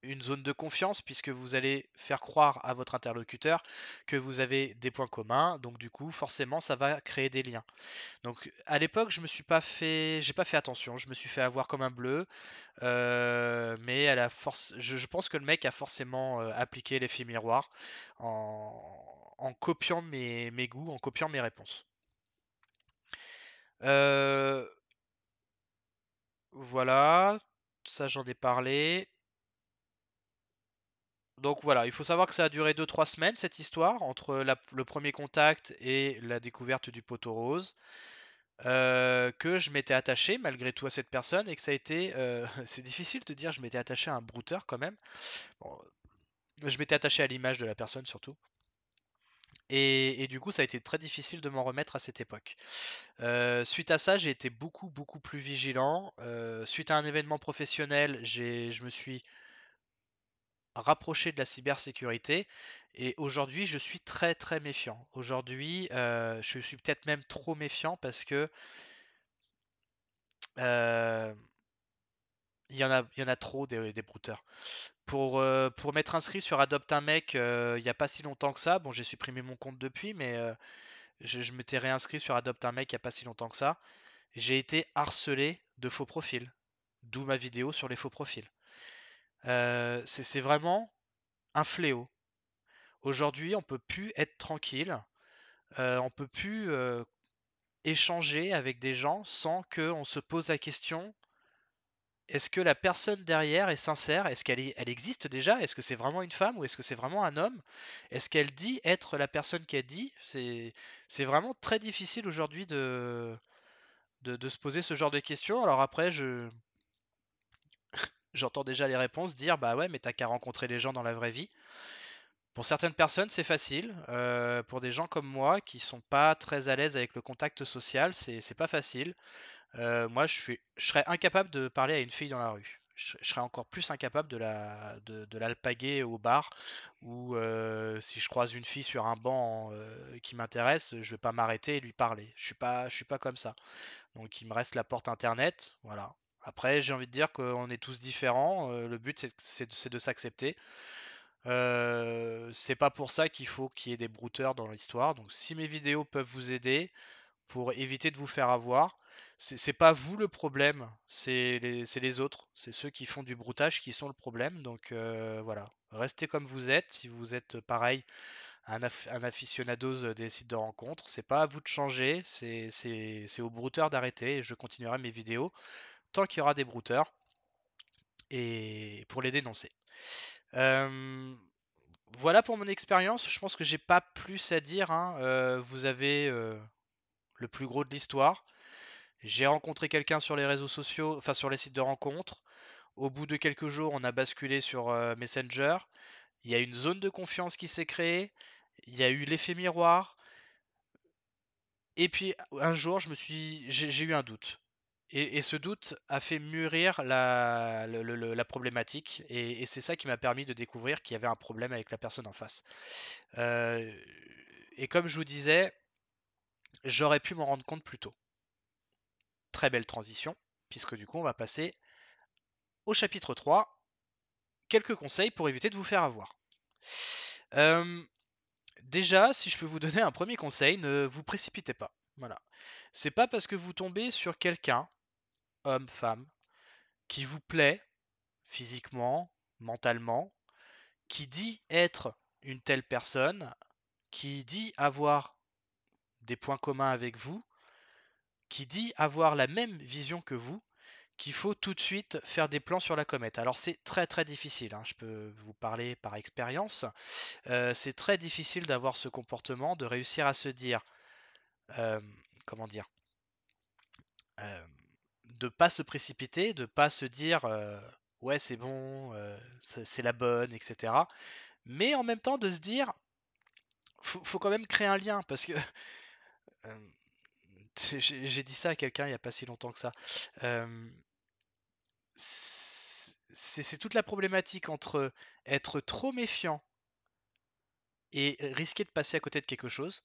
une zone de confiance puisque vous allez faire croire à votre interlocuteur que vous avez des points communs donc du coup forcément ça va créer des liens donc à l'époque je me suis pas fait j'ai pas fait attention je me suis fait avoir comme un bleu euh, mais à la force je, pense que le mec a forcément euh, appliqué l'effet miroir en, en copiant mes, mes, goûts en copiant mes réponses euh, voilà ça j'en ai parlé donc voilà, il faut savoir que ça a duré 2-3 semaines cette histoire, entre le premier contact et la découverte du poteau rose. Euh, que je m'étais attaché malgré tout à cette personne et que ça a été. Euh, c'est difficile de dire je m'étais attaché à un brouteur quand même. je m'étais attaché à l'image de la personne surtout. Et, du coup, ça a été très difficile de m'en remettre à cette époque. Euh, suite à ça, j'ai été beaucoup, beaucoup plus vigilant. suite à un événement professionnel, je me suis rapproché de la cybersécurité. Et aujourd'hui, je suis très très méfiant. Aujourd'hui, euh, je suis peut-être même trop méfiant parce que euh, il, y en a, il y en a trop des, des brouteurs. Pour, euh, pour m'être inscrit sur Adopt un mec, il n'y a pas si longtemps que ça. Bon, j'ai supprimé mon compte depuis, mais je, je m'étais réinscrit sur Adopt un mec il n'y a pas si longtemps que ça. J'ai été harcelé de faux profils, d'où ma vidéo sur les faux profils c'est vraiment un fléau. Aujourd'hui, on peut plus être tranquille, euh, on peut plus échanger avec des gens sans qu'on se pose la question est-ce que la personne derrière est sincère Est-ce qu'elle elle existe déjà Est-ce que c'est vraiment une femme ou est-ce que c'est vraiment un homme Est-ce qu'elle dit être la personne qu'elle dit C'est vraiment très difficile aujourd'hui de, de, de se poser ce genre de questions. Alors après, je j'entends déjà les réponses dire bah ouais, mais t'as qu'à rencontrer les gens dans la vraie vie. Pour certaines personnes, c'est facile. Euh, pour des gens comme moi qui sont pas très à l'aise avec le contact social, c'est pas facile. Euh, moi, je, suis, je serais incapable de parler à une fille dans la rue. Je, serais encore plus incapable de la de, l'alpaguer au bar ou euh, si je croise une fille sur un banc qui m'intéresse, je vais pas m'arrêter et lui parler. Je suis pas je suis pas comme ça. Donc il me reste la porte internet, voilà. Après, j'ai envie de dire qu'on est tous différents. Euh, le but, c'est de s'accepter. Euh, c'est pas pour ça qu'il faut qu'il y ait des brouteurs dans l'histoire. Donc, si mes vidéos peuvent vous aider pour éviter de vous faire avoir, c'est pas vous le problème, c'est les, autres, c'est ceux qui font du broutage qui sont le problème. Donc euh, voilà, restez comme vous êtes. Si vous êtes euh, pareil, un, un aficionados des sites de rencontres, c'est pas à vous de changer, c'est aux brouteurs d'arrêter. Je continuerai mes vidéos tant qu'il y aura des brouteurs et pour les dénoncer. Euh, voilà pour mon expérience. Je pense que j'ai pas plus à dire. Hein. Euh, vous avez euh, le plus gros de l'histoire. J'ai rencontré quelqu'un sur les réseaux sociaux, enfin sur les sites de rencontres. Au bout de quelques jours, on a basculé sur Messenger. Il y a une zone de confiance qui s'est créée. Il y a eu l'effet miroir. Et puis un jour, je me suis, j'ai eu un doute. Et, ce doute a fait mûrir la, problématique, et, c'est ça qui m'a permis de découvrir qu'il y avait un problème avec la personne en face. Euh, et comme je vous disais, j'aurais pu m'en rendre compte plus tôt. Très belle transition, puisque du coup on va passer au chapitre 3, quelques conseils pour éviter de vous faire avoir. déjà, si je peux vous donner un premier conseil, ne vous précipitez pas. Voilà. C'est pas parce que vous tombez sur quelqu'un homme, femme, qui vous plaît physiquement, mentalement, qui dit être une telle personne, qui dit avoir des points communs avec vous, qui dit avoir la même vision que vous, qu'il faut tout de suite faire des plans sur la comète. Alors c'est très très difficile, hein. je peux vous parler par expérience, euh, c'est très difficile d'avoir ce comportement, de réussir à se dire, euh, comment dire, euh, de pas se précipiter, de pas se dire ouais c'est bon, c'est la bonne, etc. Mais en même temps de se dire faut, faut quand même créer un lien parce que j'ai dit ça à quelqu'un il n'y a pas si longtemps que ça. c'est toute la problématique entre être trop méfiant et risquer de passer à côté de quelque chose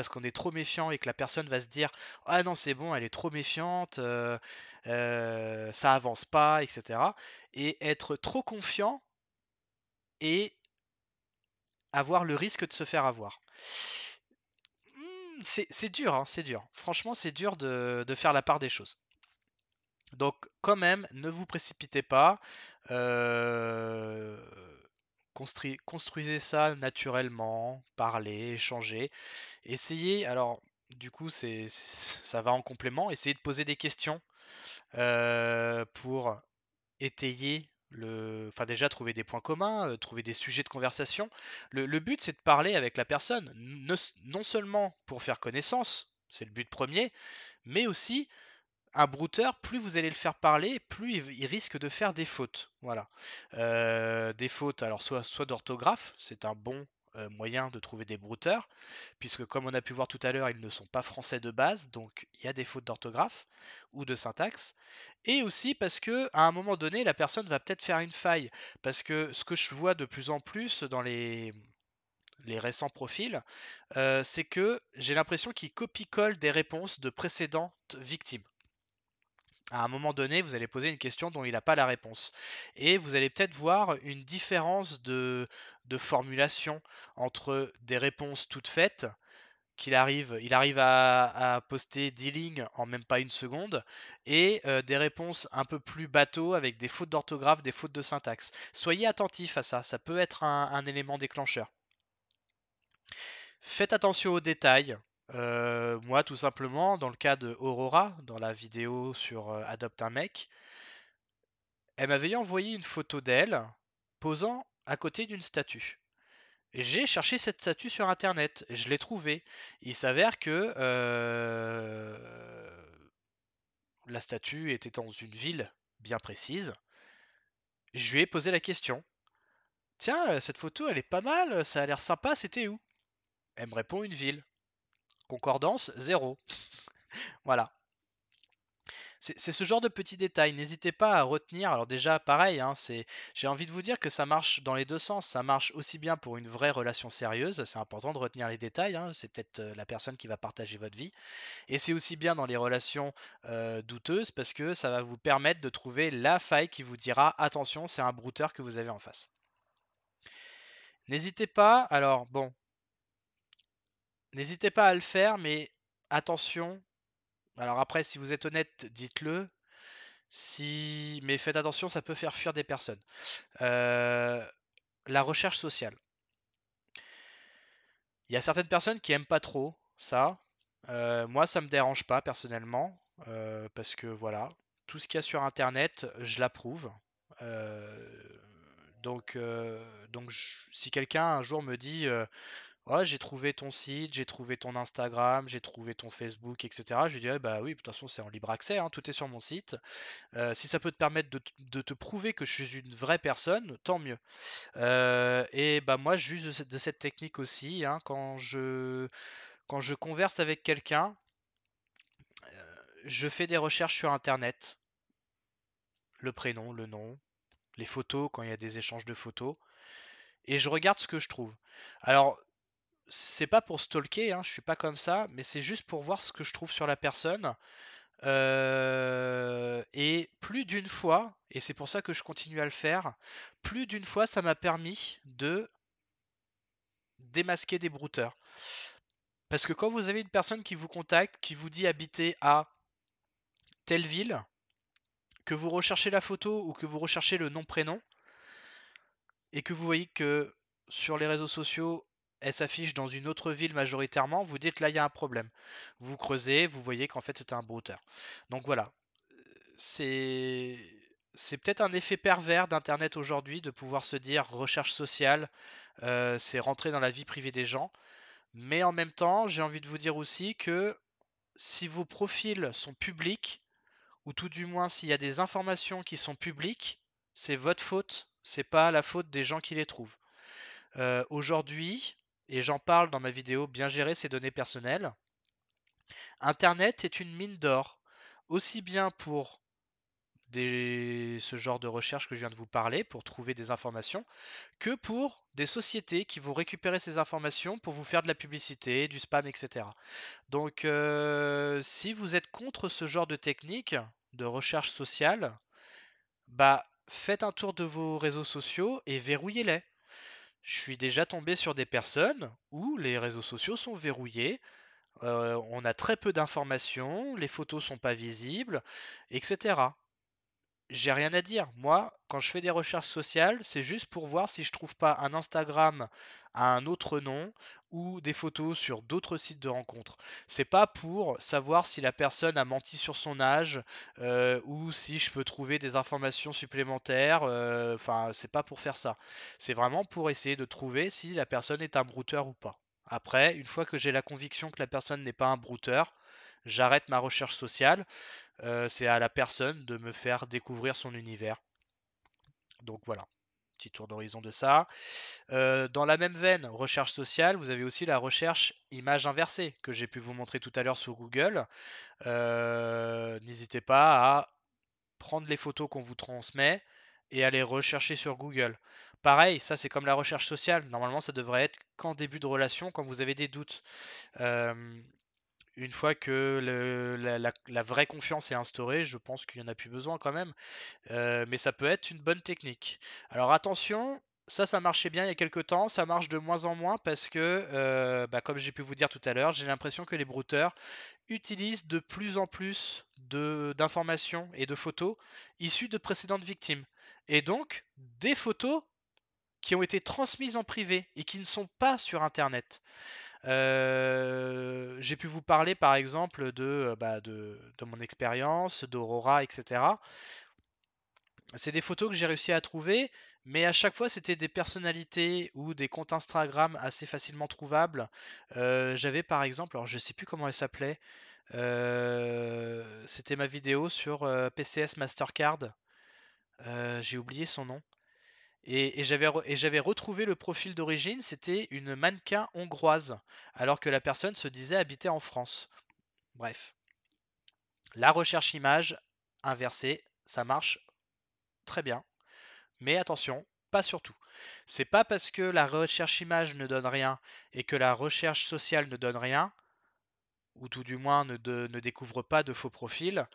parce qu'on est trop méfiant et que la personne va se dire Ah non, c'est bon, elle est trop méfiante, euh, euh, ça avance pas, etc. Et être trop confiant et avoir le risque de se faire avoir. Mmh, c'est dur, hein, c'est dur. Franchement, c'est dur de, de faire la part des choses. Donc, quand même, ne vous précipitez pas. Euh, construisez ça naturellement, parlez, échangez. Essayez, alors du coup c'est, ça va en complément, essayez de poser des questions euh, pour étayer le... Enfin déjà trouver des points communs, euh, trouver des sujets de conversation. Le, but c'est de parler avec la personne, non seulement pour faire connaissance, c'est le but premier, mais aussi un brouteur, plus vous allez le faire parler, plus il, risque de faire des fautes. Voilà. Euh, des fautes, alors soit, soit d'orthographe, c'est un bon euh, moyen de trouver des brouteurs, puisque comme on a pu voir tout à l'heure, ils ne sont pas français de base, donc il y a des fautes d'orthographe ou de syntaxe, et aussi parce que à un moment donné, la personne va peut-être faire une faille, parce que ce que je vois de plus en plus dans les, les récents profils, euh, c'est que j'ai l'impression qu'ils copie-collent des réponses de précédentes victimes à un moment donné, vous allez poser une question dont il n'a pas la réponse. Et vous allez peut-être voir une différence de, formulation entre des réponses toutes faites, qu'il arrive, il arrive à, poster 10 lignes en même pas une seconde, et euh, des réponses un peu plus bateaux avec des fautes d'orthographe, des fautes de syntaxe. Soyez attentif à ça, ça peut être un élément déclencheur. Faites attention aux détails, euh, moi, tout simplement, dans le cas de Aurora, dans la vidéo sur euh, Adopte un mec, elle m'avait envoyé une photo d'elle posant à côté d'une statue. J'ai cherché cette statue sur internet, je l'ai trouvée. Il s'avère que euh, la statue était dans une ville bien précise. Je lui ai posé la question. Tiens, cette photo, elle est pas mal, ça a l'air sympa, c'était où Elle me répond une ville. Concordance, zéro. voilà. C'est ce genre de petits détails. N'hésitez pas à retenir. Alors déjà, pareil, hein, j'ai envie de vous dire que ça marche dans les deux sens. Ça marche aussi bien pour une vraie relation sérieuse. C'est important de retenir les détails. Hein. C'est peut-être euh, la personne qui va partager votre vie. Et c'est aussi bien dans les relations euh, douteuses parce que ça va vous permettre de trouver la faille qui vous dira attention, c'est un brouteur que vous avez en face. N'hésitez pas, alors bon, N'hésitez pas à le faire, mais attention. Alors après, si vous êtes honnête, dites-le. Si... Mais faites attention, ça peut faire fuir des personnes. Euh, la recherche sociale. Il y a certaines personnes qui n'aiment pas trop ça. Euh, moi, ça ne me dérange pas personnellement. Euh, parce que voilà, tout ce qu'il y a sur Internet, je l'approuve. donc, donc si quelqu'un un jour me dit, j'ai trouvé ton site, j'ai trouvé ton Instagram, j'ai trouvé ton Facebook, etc. Je lui dirais, bah oui, de toute façon, c'est en libre accès, hein, tout est sur mon site. Euh, si ça peut te permettre de, te prouver que je suis une vraie personne, tant mieux. Euh, et bah moi, j'use de, de cette technique aussi. Hein. quand, je, quand je converse avec quelqu'un, euh, je fais des recherches sur Internet. Le prénom, le nom, les photos, quand il y a des échanges de photos. Et je regarde ce que je trouve. Alors, c'est pas pour stalker, hein, je suis pas comme ça, mais c'est juste pour voir ce que je trouve sur la personne. Euh, et plus d'une fois, et c'est pour ça que je continue à le faire, plus d'une fois ça m'a permis de démasquer des brouteurs. Parce que quand vous avez une personne qui vous contacte, qui vous dit habiter à telle ville, que vous recherchez la photo ou que vous recherchez le nom-prénom, et que vous voyez que sur les réseaux sociaux, elle s'affiche dans une autre ville majoritairement, vous dites là il y a un problème. Vous creusez, vous voyez qu'en fait c'était un brouteur. Donc voilà, c'est c'est peut-être un effet pervers d'Internet aujourd'hui de pouvoir se dire recherche sociale, euh, c'est rentrer dans la vie privée des gens. Mais en même temps, j'ai envie de vous dire aussi que si vos profils sont publics, ou tout du moins s'il y a des informations qui sont publiques, c'est votre faute, c'est pas la faute des gens qui les trouvent. Euh, aujourd'hui, et j'en parle dans ma vidéo Bien gérer ses données personnelles, Internet est une mine d'or, aussi bien pour ce genre de recherche que je viens de vous parler, pour trouver des informations, que pour des sociétés qui vont récupérer ces informations pour vous faire de la publicité, du spam, etc. Donc euh, si vous êtes contre ce genre de technique de recherche sociale, bah faites un tour de vos réseaux sociaux et verrouillez-les je suis déjà tombé sur des personnes où les réseaux sociaux sont verrouillés, euh, on a très peu d'informations, les photos sont pas visibles, etc j'ai rien à dire. Moi, quand je fais des recherches sociales, c'est juste pour voir si je trouve pas un Instagram à un autre nom ou des photos sur d'autres sites de rencontres. C'est pas pour savoir si la personne a menti sur son âge euh, ou si je peux trouver des informations supplémentaires. Euh, enfin, c'est pas pour faire ça. C'est vraiment pour essayer de trouver si la personne est un brouteur ou pas. Après, une fois que j'ai la conviction que la personne n'est pas un brouteur, j'arrête ma recherche sociale. Euh, c'est à la personne de me faire découvrir son univers. Donc voilà, petit tour d'horizon de ça. Euh, dans la même veine, recherche sociale, vous avez aussi la recherche image inversée que j'ai pu vous montrer tout à l'heure sur Google. Euh, n'hésitez pas à prendre les photos qu'on vous transmet et à les rechercher sur Google. Pareil, ça c'est comme la recherche sociale. Normalement, ça devrait être qu'en début de relation, quand vous avez des doutes une fois que la, vraie confiance est instaurée, je pense qu'il n'y en a plus besoin quand même. Euh, mais ça peut être une bonne technique. Alors attention, ça, ça marchait bien il y a quelques temps, ça marche de moins en moins parce que, euh, bah, comme j'ai pu vous dire tout à l'heure, j'ai l'impression que les brouteurs utilisent de plus en plus d'informations et de photos issues de précédentes victimes. Et donc, des photos qui ont été transmises en privé et qui ne sont pas sur Internet j'ai pu vous parler par exemple de, bah, mon expérience, d'Aurora, etc. C'est des photos que j'ai réussi à trouver, mais à chaque fois c'était des personnalités ou des comptes Instagram assez facilement trouvables. J'avais par exemple, alors je sais plus comment elle s'appelait, c'était ma vidéo sur PCS Mastercard. j'ai oublié son nom. Et, j'avais retrouvé le profil d'origine, c'était une mannequin hongroise, alors que la personne se disait habiter en France. Bref. La recherche image inversée, ça marche très bien. Mais attention, pas surtout. C'est pas parce que la recherche image ne donne rien et que la recherche sociale ne donne rien, ou tout du moins ne, ne découvre pas de faux profils,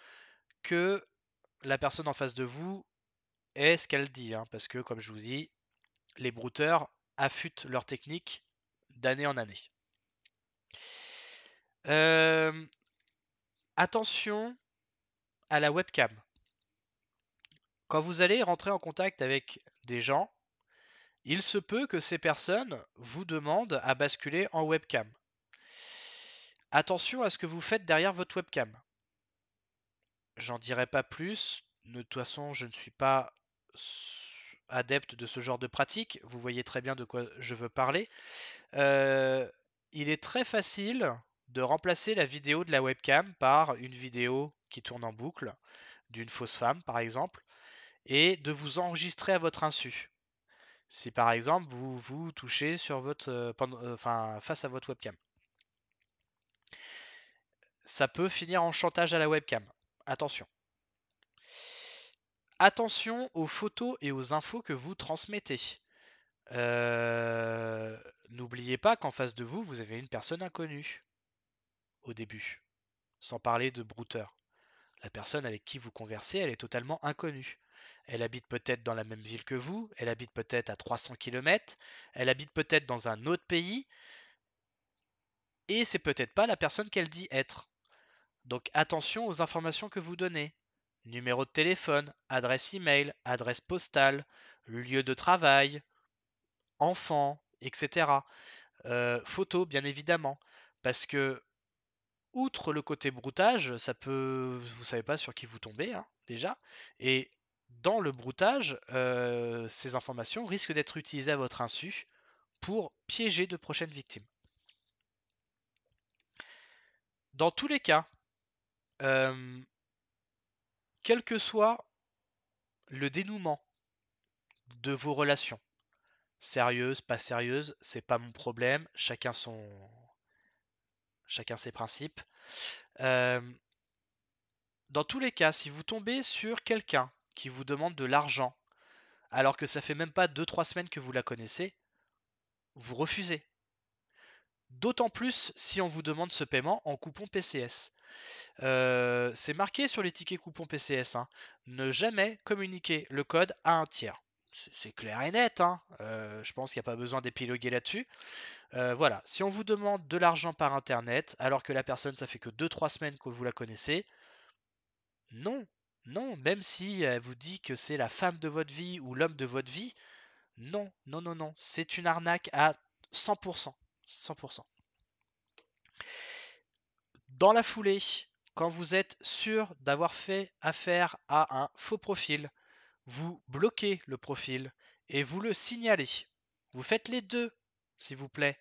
que la personne en face de vous est ce qu'elle dit, hein, parce que comme je vous dis, les brouteurs affûtent leur technique d'année en année. attention à la webcam. Quand vous allez rentrer en contact avec des gens, il se peut que ces personnes vous demandent à basculer en webcam. Attention à ce que vous faites derrière votre webcam. J'en dirai pas plus. De toute façon, je ne suis pas adepte de ce genre de pratique, vous voyez très bien de quoi je veux parler, euh, il est très facile de remplacer la vidéo de la webcam par une vidéo qui tourne en boucle, d'une fausse femme par exemple, et de vous enregistrer à votre insu. Si par exemple vous vous touchez sur votre, euh, euh, enfin, face à votre webcam. Ça peut finir en chantage à la webcam. Attention. Attention aux photos et aux infos que vous transmettez. Euh, n'oubliez pas qu'en face de vous, vous avez une personne inconnue au début, sans parler de brouteur. La personne avec qui vous conversez, elle est totalement inconnue. Elle habite peut-être dans la même ville que vous, elle habite peut-être à 300 km, elle habite peut-être dans un autre pays, et c'est peut-être pas la personne qu'elle dit être. Donc attention aux informations que vous donnez numéro de téléphone, adresse email, adresse postale, lieu de travail, enfant, etc. Euh, photo, bien évidemment, parce que outre le côté broutage, ça peut, vous savez pas sur qui vous tombez hein, déjà, et dans le broutage, euh, ces informations risquent d'être utilisées à votre insu pour piéger de prochaines victimes. Dans tous les cas, euh, quel que soit le dénouement de vos relations, sérieuse, pas sérieuse, c'est pas mon problème, chacun son chacun ses principes. Euh, dans tous les cas, si vous tombez sur quelqu'un qui vous demande de l'argent, alors que ça fait même pas 2-3 semaines que vous la connaissez, vous refusez. D'autant plus si on vous demande ce paiement en coupon PCS c'est marqué sur les tickets coupons PCS. Hein. Ne jamais communiquer le code à un tiers. C'est clair et net. Hein. je pense qu'il n'y a pas besoin d'épiloguer là-dessus. voilà. Si on vous demande de l'argent par internet, alors que la personne, ça fait que 2-3 semaines que vous la connaissez, non. Non, même si elle vous dit que c'est la femme de votre vie ou l'homme de votre vie, non, non, non, non. C'est une arnaque à 100%. 100%. Dans la foulée, quand vous êtes sûr d'avoir fait affaire à un faux profil, vous bloquez le profil et vous le signalez. Vous faites les deux, s'il vous plaît.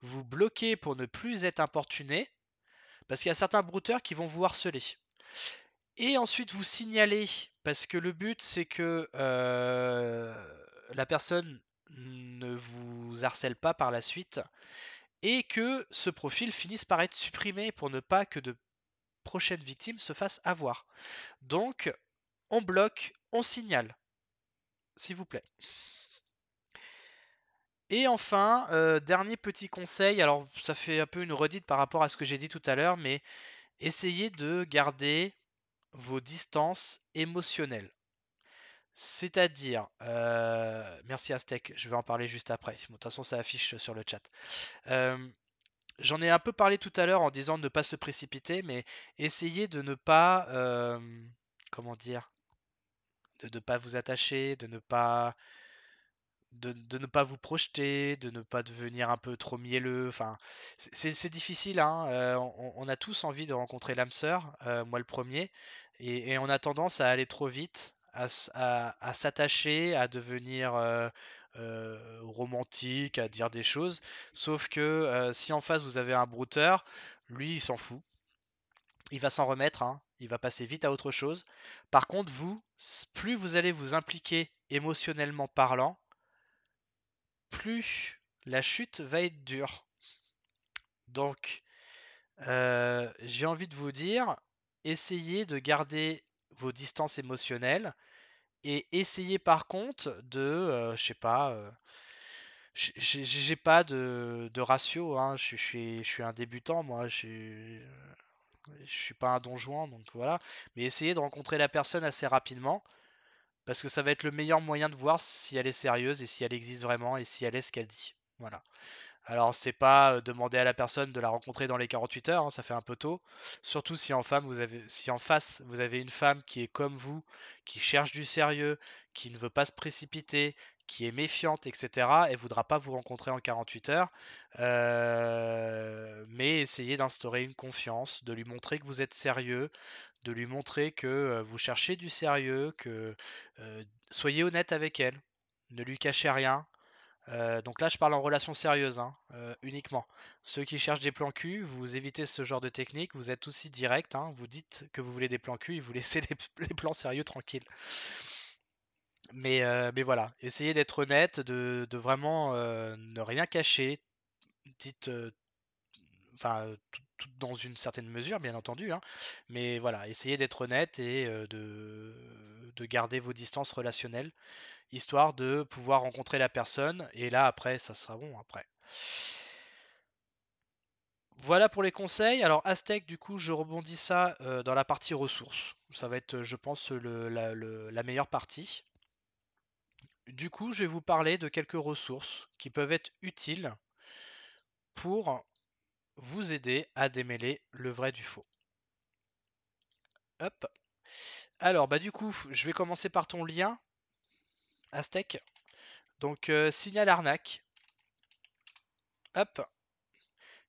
Vous bloquez pour ne plus être importuné, parce qu'il y a certains brouteurs qui vont vous harceler. Et ensuite vous signalez, parce que le but c'est que euh, la personne ne vous harcèle pas par la suite et que ce profil finisse par être supprimé pour ne pas que de prochaines victimes se fassent avoir. Donc, on bloque, on signale. S'il vous plaît. Et enfin, euh, dernier petit conseil, alors ça fait un peu une redite par rapport à ce que j'ai dit tout à l'heure, mais essayez de garder vos distances émotionnelles. C'est-à-dire, euh, merci Aztec, je vais en parler juste après. de toute façon, ça affiche sur le chat. J'en ai un peu parlé tout à l'heure en disant de ne pas se précipiter, mais essayez de ne pas, comment dire, de ne pas vous attacher, de ne pas, de, ne pas vous projeter, de ne pas devenir un peu trop mielleux. Enfin, c'est difficile. Hein, euh, on, a tous envie de rencontrer l'âme sœur, euh, moi le premier, et on a tendance à aller trop vite à, s'attacher, à devenir euh, euh, romantique, à dire des choses. Sauf que euh, si en face vous avez un brouteur, lui il s'en fout. Il va s'en remettre, hein. il va passer vite à autre chose. Par contre, vous, plus vous allez vous impliquer émotionnellement parlant, plus la chute va être dure. Donc, j'ai envie de vous dire, essayez de garder vos distances émotionnelles et essayez par contre de, euh, je sais pas, euh, j'ai pas de, ratio, hein, je, suis, je suis un débutant, moi, je, euh, je suis pas un donjouan, donc voilà, mais essayez de rencontrer la personne assez rapidement, parce que ça va être le meilleur moyen de voir si elle est sérieuse et si elle existe vraiment et si elle est ce qu'elle dit. Voilà. Alors, c'est pas demander à la personne de la rencontrer dans les 48 heures, hein, ça fait un peu tôt. Surtout si en, face, vous avez une femme qui est comme vous, qui cherche du sérieux, qui ne veut pas se précipiter, qui est méfiante, etc. Elle voudra pas vous rencontrer en 48 heures. mais essayez d'instaurer une confiance, de lui montrer que vous êtes sérieux, de lui montrer que vous cherchez du sérieux, que soyez honnête avec elle. Ne lui cachez rien, euh, donc là, je parle en relation sérieuse hein, euh, uniquement. Ceux qui cherchent des plans cul, vous évitez ce genre de technique, vous êtes aussi direct, hein, vous dites que vous voulez des plans cul et vous laissez les, plans sérieux tranquilles. Euh, mais, voilà, essayez d'être honnête, de, de vraiment ne rien cacher. Dites enfin, dans une certaine mesure, bien entendu, hein. mais voilà, essayez d'être honnête et euh, de, garder vos distances relationnelles, histoire de pouvoir rencontrer la personne, et là, après, ça sera bon, après. Voilà pour les conseils. Alors, Aztec, du coup, je rebondis ça euh, dans la partie ressources. Ça va être, je pense, la meilleure partie. Du coup, je vais vous parler de quelques ressources qui peuvent être utiles pour vous aider à démêler le vrai du faux. Hop. Alors, bah du coup, je vais commencer par ton lien, Aztec. Donc, euh, signal arnaque. Hop.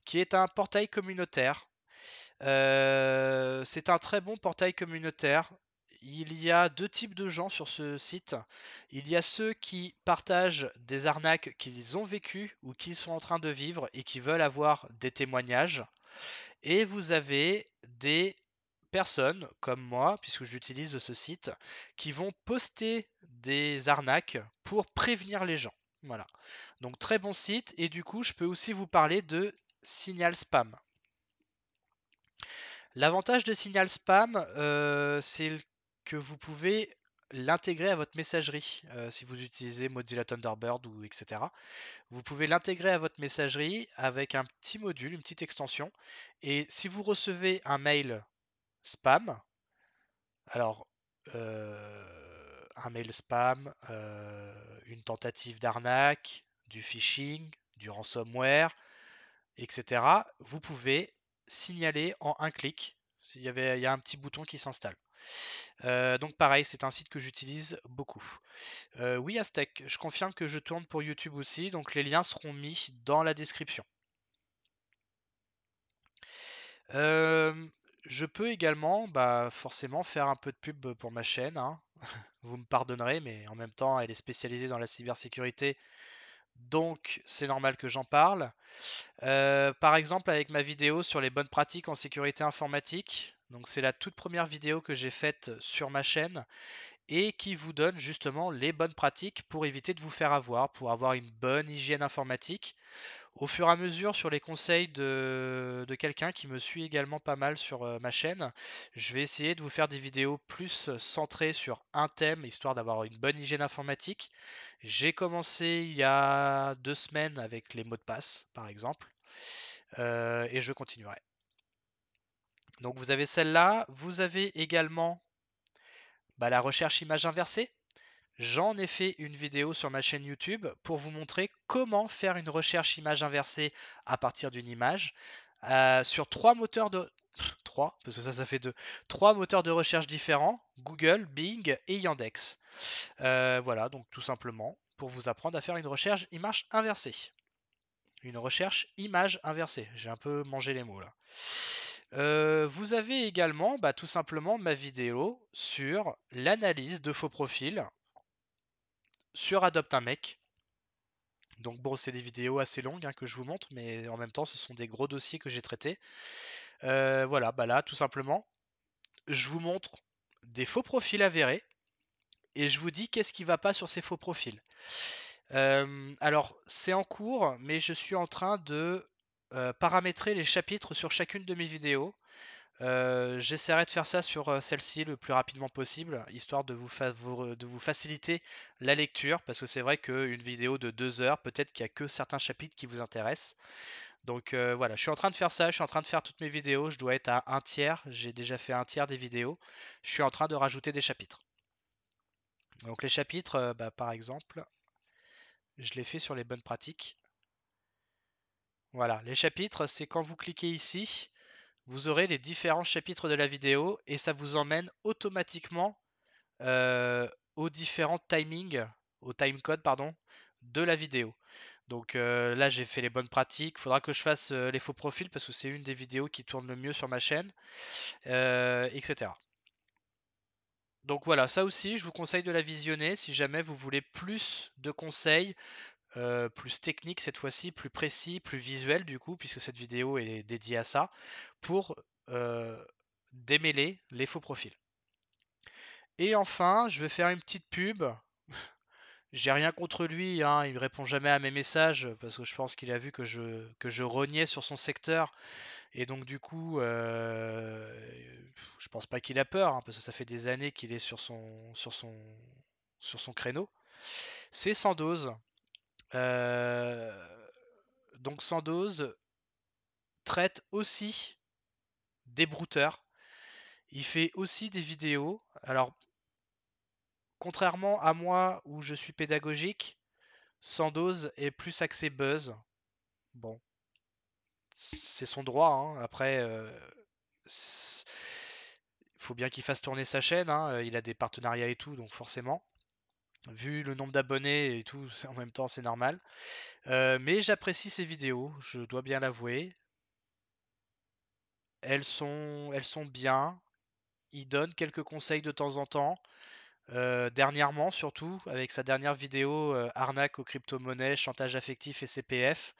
Qui est un portail communautaire. Euh, c'est un très bon portail communautaire il y a deux types de gens sur ce site. Il y a ceux qui partagent des arnaques qu'ils ont vécues ou qu'ils sont en train de vivre et qui veulent avoir des témoignages. Et vous avez des personnes comme moi, puisque j'utilise ce site, qui vont poster des arnaques pour prévenir les gens. Voilà. Donc très bon site. Et du coup, je peux aussi vous parler de Signal Spam. L'avantage de Signal Spam, euh, c'est c'est que vous pouvez l'intégrer à votre messagerie euh, si vous utilisez Mozilla Thunderbird ou etc. Vous pouvez l'intégrer à votre messagerie avec un petit module, une petite extension. Et si vous recevez un mail spam, alors euh, un mail spam, euh, une tentative d'arnaque, du phishing, du ransomware, etc. Vous pouvez signaler en un clic. Il y, avait, il y a un petit bouton qui s'installe donc pareil, c'est un site que j'utilise beaucoup. oui, Aztec, je confirme que je tourne pour YouTube aussi, donc les liens seront mis dans la description. je peux également, bah, forcément, faire un peu de pub pour ma chaîne. Hein. Vous me pardonnerez, mais en même temps, elle est spécialisée dans la cybersécurité. Donc, c'est normal que j'en parle. par exemple, avec ma vidéo sur les bonnes pratiques en sécurité informatique, donc c'est la toute première vidéo que j'ai faite euh, sur ma chaîne et qui vous donne justement les bonnes pratiques pour éviter de vous faire avoir, pour avoir une bonne hygiène informatique. Au fur et à mesure, sur les conseils de, de quelqu'un qui me suit également pas mal sur euh, ma chaîne, je vais essayer de vous faire des vidéos plus euh, centrées sur un thème, histoire d'avoir une bonne hygiène informatique. J'ai commencé il y a deux semaines avec les mots de passe, par exemple, et je continuerai. Donc vous avez celle-là. Vous avez également bah, la recherche image inversée. J'en ai fait une vidéo sur ma chaîne YouTube pour vous montrer comment faire une recherche image inversée à partir d'une image euh, sur trois moteurs de parce que ça ça fait moteurs de recherche différents Google, Bing et Yandex. Euh, voilà donc tout simplement pour vous apprendre à faire une recherche image inversée. Une recherche image inversée. J'ai un peu mangé les mots là. Euh, vous avez également bah, tout simplement ma vidéo sur l'analyse de faux profils sur Adopte un mec. Donc bon, c'est des vidéos assez longues hein, que je vous montre, mais en même temps, ce sont des gros dossiers que j'ai traités. Euh, voilà, bah là, tout simplement, je vous montre des faux profils avérés et je vous dis qu'est-ce qui va pas sur ces faux profils. Euh, alors, c'est en cours, mais je suis en train de euh, paramétrer les chapitres sur chacune de mes vidéos. Euh, j'essaierai de faire ça sur euh, celle-ci le plus rapidement possible, histoire de vous, faciliter la lecture, parce que c'est vrai qu'une vidéo de deux heures, peut-être qu'il n'y a que certains chapitres qui vous intéressent. Donc voilà, je suis en train de faire ça, je suis en train de faire toutes mes vidéos, je dois être à un tiers, j'ai déjà fait un tiers des vidéos, je suis en train de rajouter des chapitres. Donc les chapitres, bah, par exemple, je les fais sur les bonnes pratiques. Voilà, les chapitres, c'est quand vous cliquez ici, vous aurez les différents chapitres de la vidéo et ça vous emmène automatiquement euh, aux différents timings, au timecode pardon, de la vidéo. Donc euh, là j'ai fait les bonnes pratiques, faudra que je fasse euh, les faux profils parce que c'est une des vidéos qui tourne le mieux sur ma chaîne, etc. Donc voilà, ça aussi je vous conseille de la visionner si jamais vous voulez plus de conseils euh, plus technique cette fois-ci, plus précis, plus visuel du coup, puisque cette vidéo est dédiée à ça, pour euh, démêler les faux profils. Et enfin, je vais faire une petite pub. J'ai rien contre lui, hein, il répond jamais à mes messages parce que je pense qu'il a vu que je, que je rognais sur son secteur. Et donc du coup, euh, je pense pas qu'il a peur, hein, parce que ça fait des années qu'il est sur son, sur son, sur son créneau. C'est Sandoz euh, donc Sandoz traite aussi des brouteurs. Il fait aussi des vidéos. Alors, contrairement à moi où je suis pédagogique, Sandoz est plus axé buzz. Bon, c'est son droit. Hein. Après, il euh, faut bien qu'il fasse tourner sa chaîne. Hein. Il a des partenariats et tout, donc forcément vu le nombre d'abonnés et tout, en même temps, c'est normal. Euh, mais j'apprécie ses vidéos, je dois bien l'avouer. Elles sont, elles sont bien. Il donne quelques conseils de temps en temps. Euh, dernièrement, surtout, avec sa dernière vidéo euh, Arnaque aux crypto-monnaies, chantage affectif et CPF.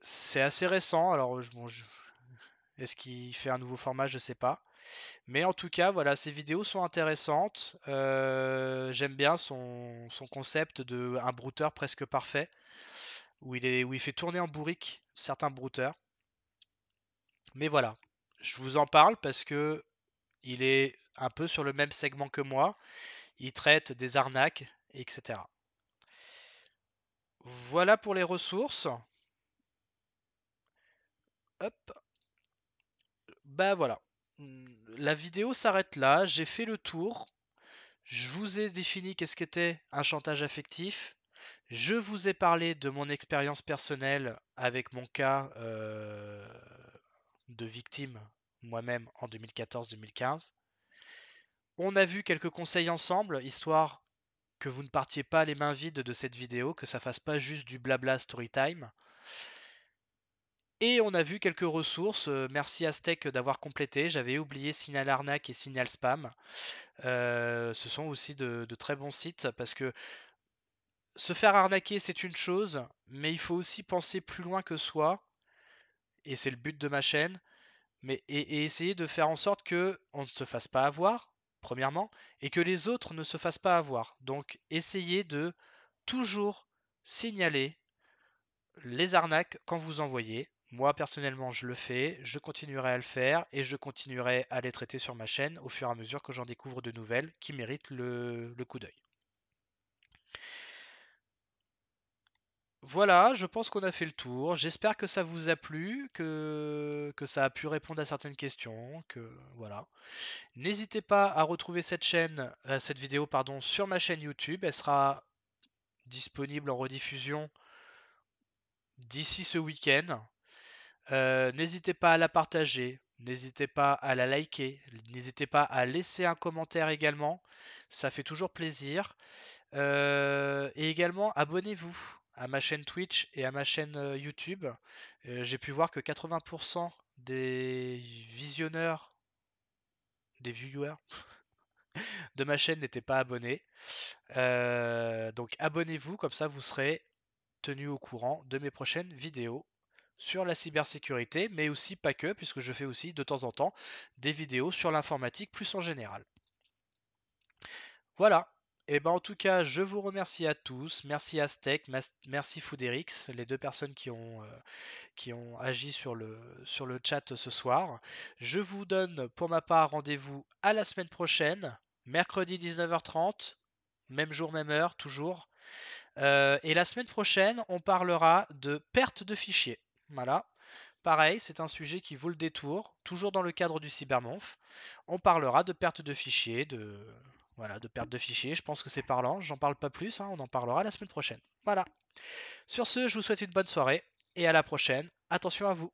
C'est assez récent. Alors, est-ce qu'il fait un nouveau format Je ne sais pas. Mais en tout cas, voilà, ces vidéos sont intéressantes. Euh, j'aime bien son, concept de un brouteur presque parfait, où il, est, fait tourner en bourrique certains brouteurs. Mais voilà, je vous en parle parce que il est un peu sur le même segment que moi. Il traite des arnaques, etc. Voilà pour les ressources. Hop. Bah voilà. Mmh, la vidéo s'arrête là, j'ai fait le tour, je vous ai défini qu'est-ce qu'était un chantage affectif, je vous ai parlé de mon expérience personnelle avec mon cas euh, de victime moi-même en 2014-2015. On a vu quelques conseils ensemble, histoire que vous ne partiez pas les mains vides de cette vidéo, que ça fasse pas juste du blabla storytime. Et on a vu quelques ressources. Euh, merci Aztec d'avoir complété. J'avais oublié Signal Arnaque et Signal Spam. Euh, ce sont aussi de, très bons sites parce que se faire arnaquer, c'est une chose, mais il faut aussi penser plus loin que soi. Et c'est le but de ma chaîne. Mais, et, essayer de faire en sorte que on ne se fasse pas avoir, premièrement, et que les autres ne se fassent pas avoir. Donc essayez de toujours signaler les arnaques quand vous envoyez. Moi, personnellement, je le fais, je continuerai à le faire et je continuerai à les traiter sur ma chaîne au fur et à mesure que j'en découvre de nouvelles qui méritent le, coup d'œil. Voilà, je pense qu'on a fait le tour. J'espère que ça vous a plu, que, que, ça a pu répondre à certaines questions, que voilà. N'hésitez pas à retrouver cette chaîne, euh, cette vidéo pardon, sur ma chaîne YouTube. Elle sera disponible en rediffusion d'ici ce week-end. Euh, n'hésitez pas à la partager, n'hésitez pas à la liker, n'hésitez pas à laisser un commentaire également, ça fait toujours plaisir. Euh, et également, abonnez-vous à ma chaîne Twitch et à ma chaîne euh, YouTube. J'ai pu voir que 80% des visionneurs, des viewers de ma chaîne n'étaient pas abonnés. donc abonnez-vous, comme ça vous serez tenu au courant de mes prochaines vidéos sur la cybersécurité, mais aussi pas que, puisque je fais aussi de temps en temps des vidéos sur l'informatique plus en général. Voilà. Et eh ben en tout cas, je vous remercie à tous. Merci Aztec, merci Fouderix, les deux personnes qui ont, euh, qui ont agi sur le, sur le chat ce soir. Je vous donne pour ma part rendez-vous à la semaine prochaine, mercredi 19h30, même jour, même heure, toujours. Euh, et la semaine prochaine, on parlera de perte de fichiers. Voilà. Pareil, c'est un sujet qui vaut le détour, toujours dans le cadre du CyberMonth On parlera de perte de fichiers, de voilà, de perte de fichiers. Je pense que c'est parlant. J'en parle pas plus. Hein. on en parlera la semaine prochaine. Voilà. Sur ce, je vous souhaite une bonne soirée et à la prochaine. Attention à vous.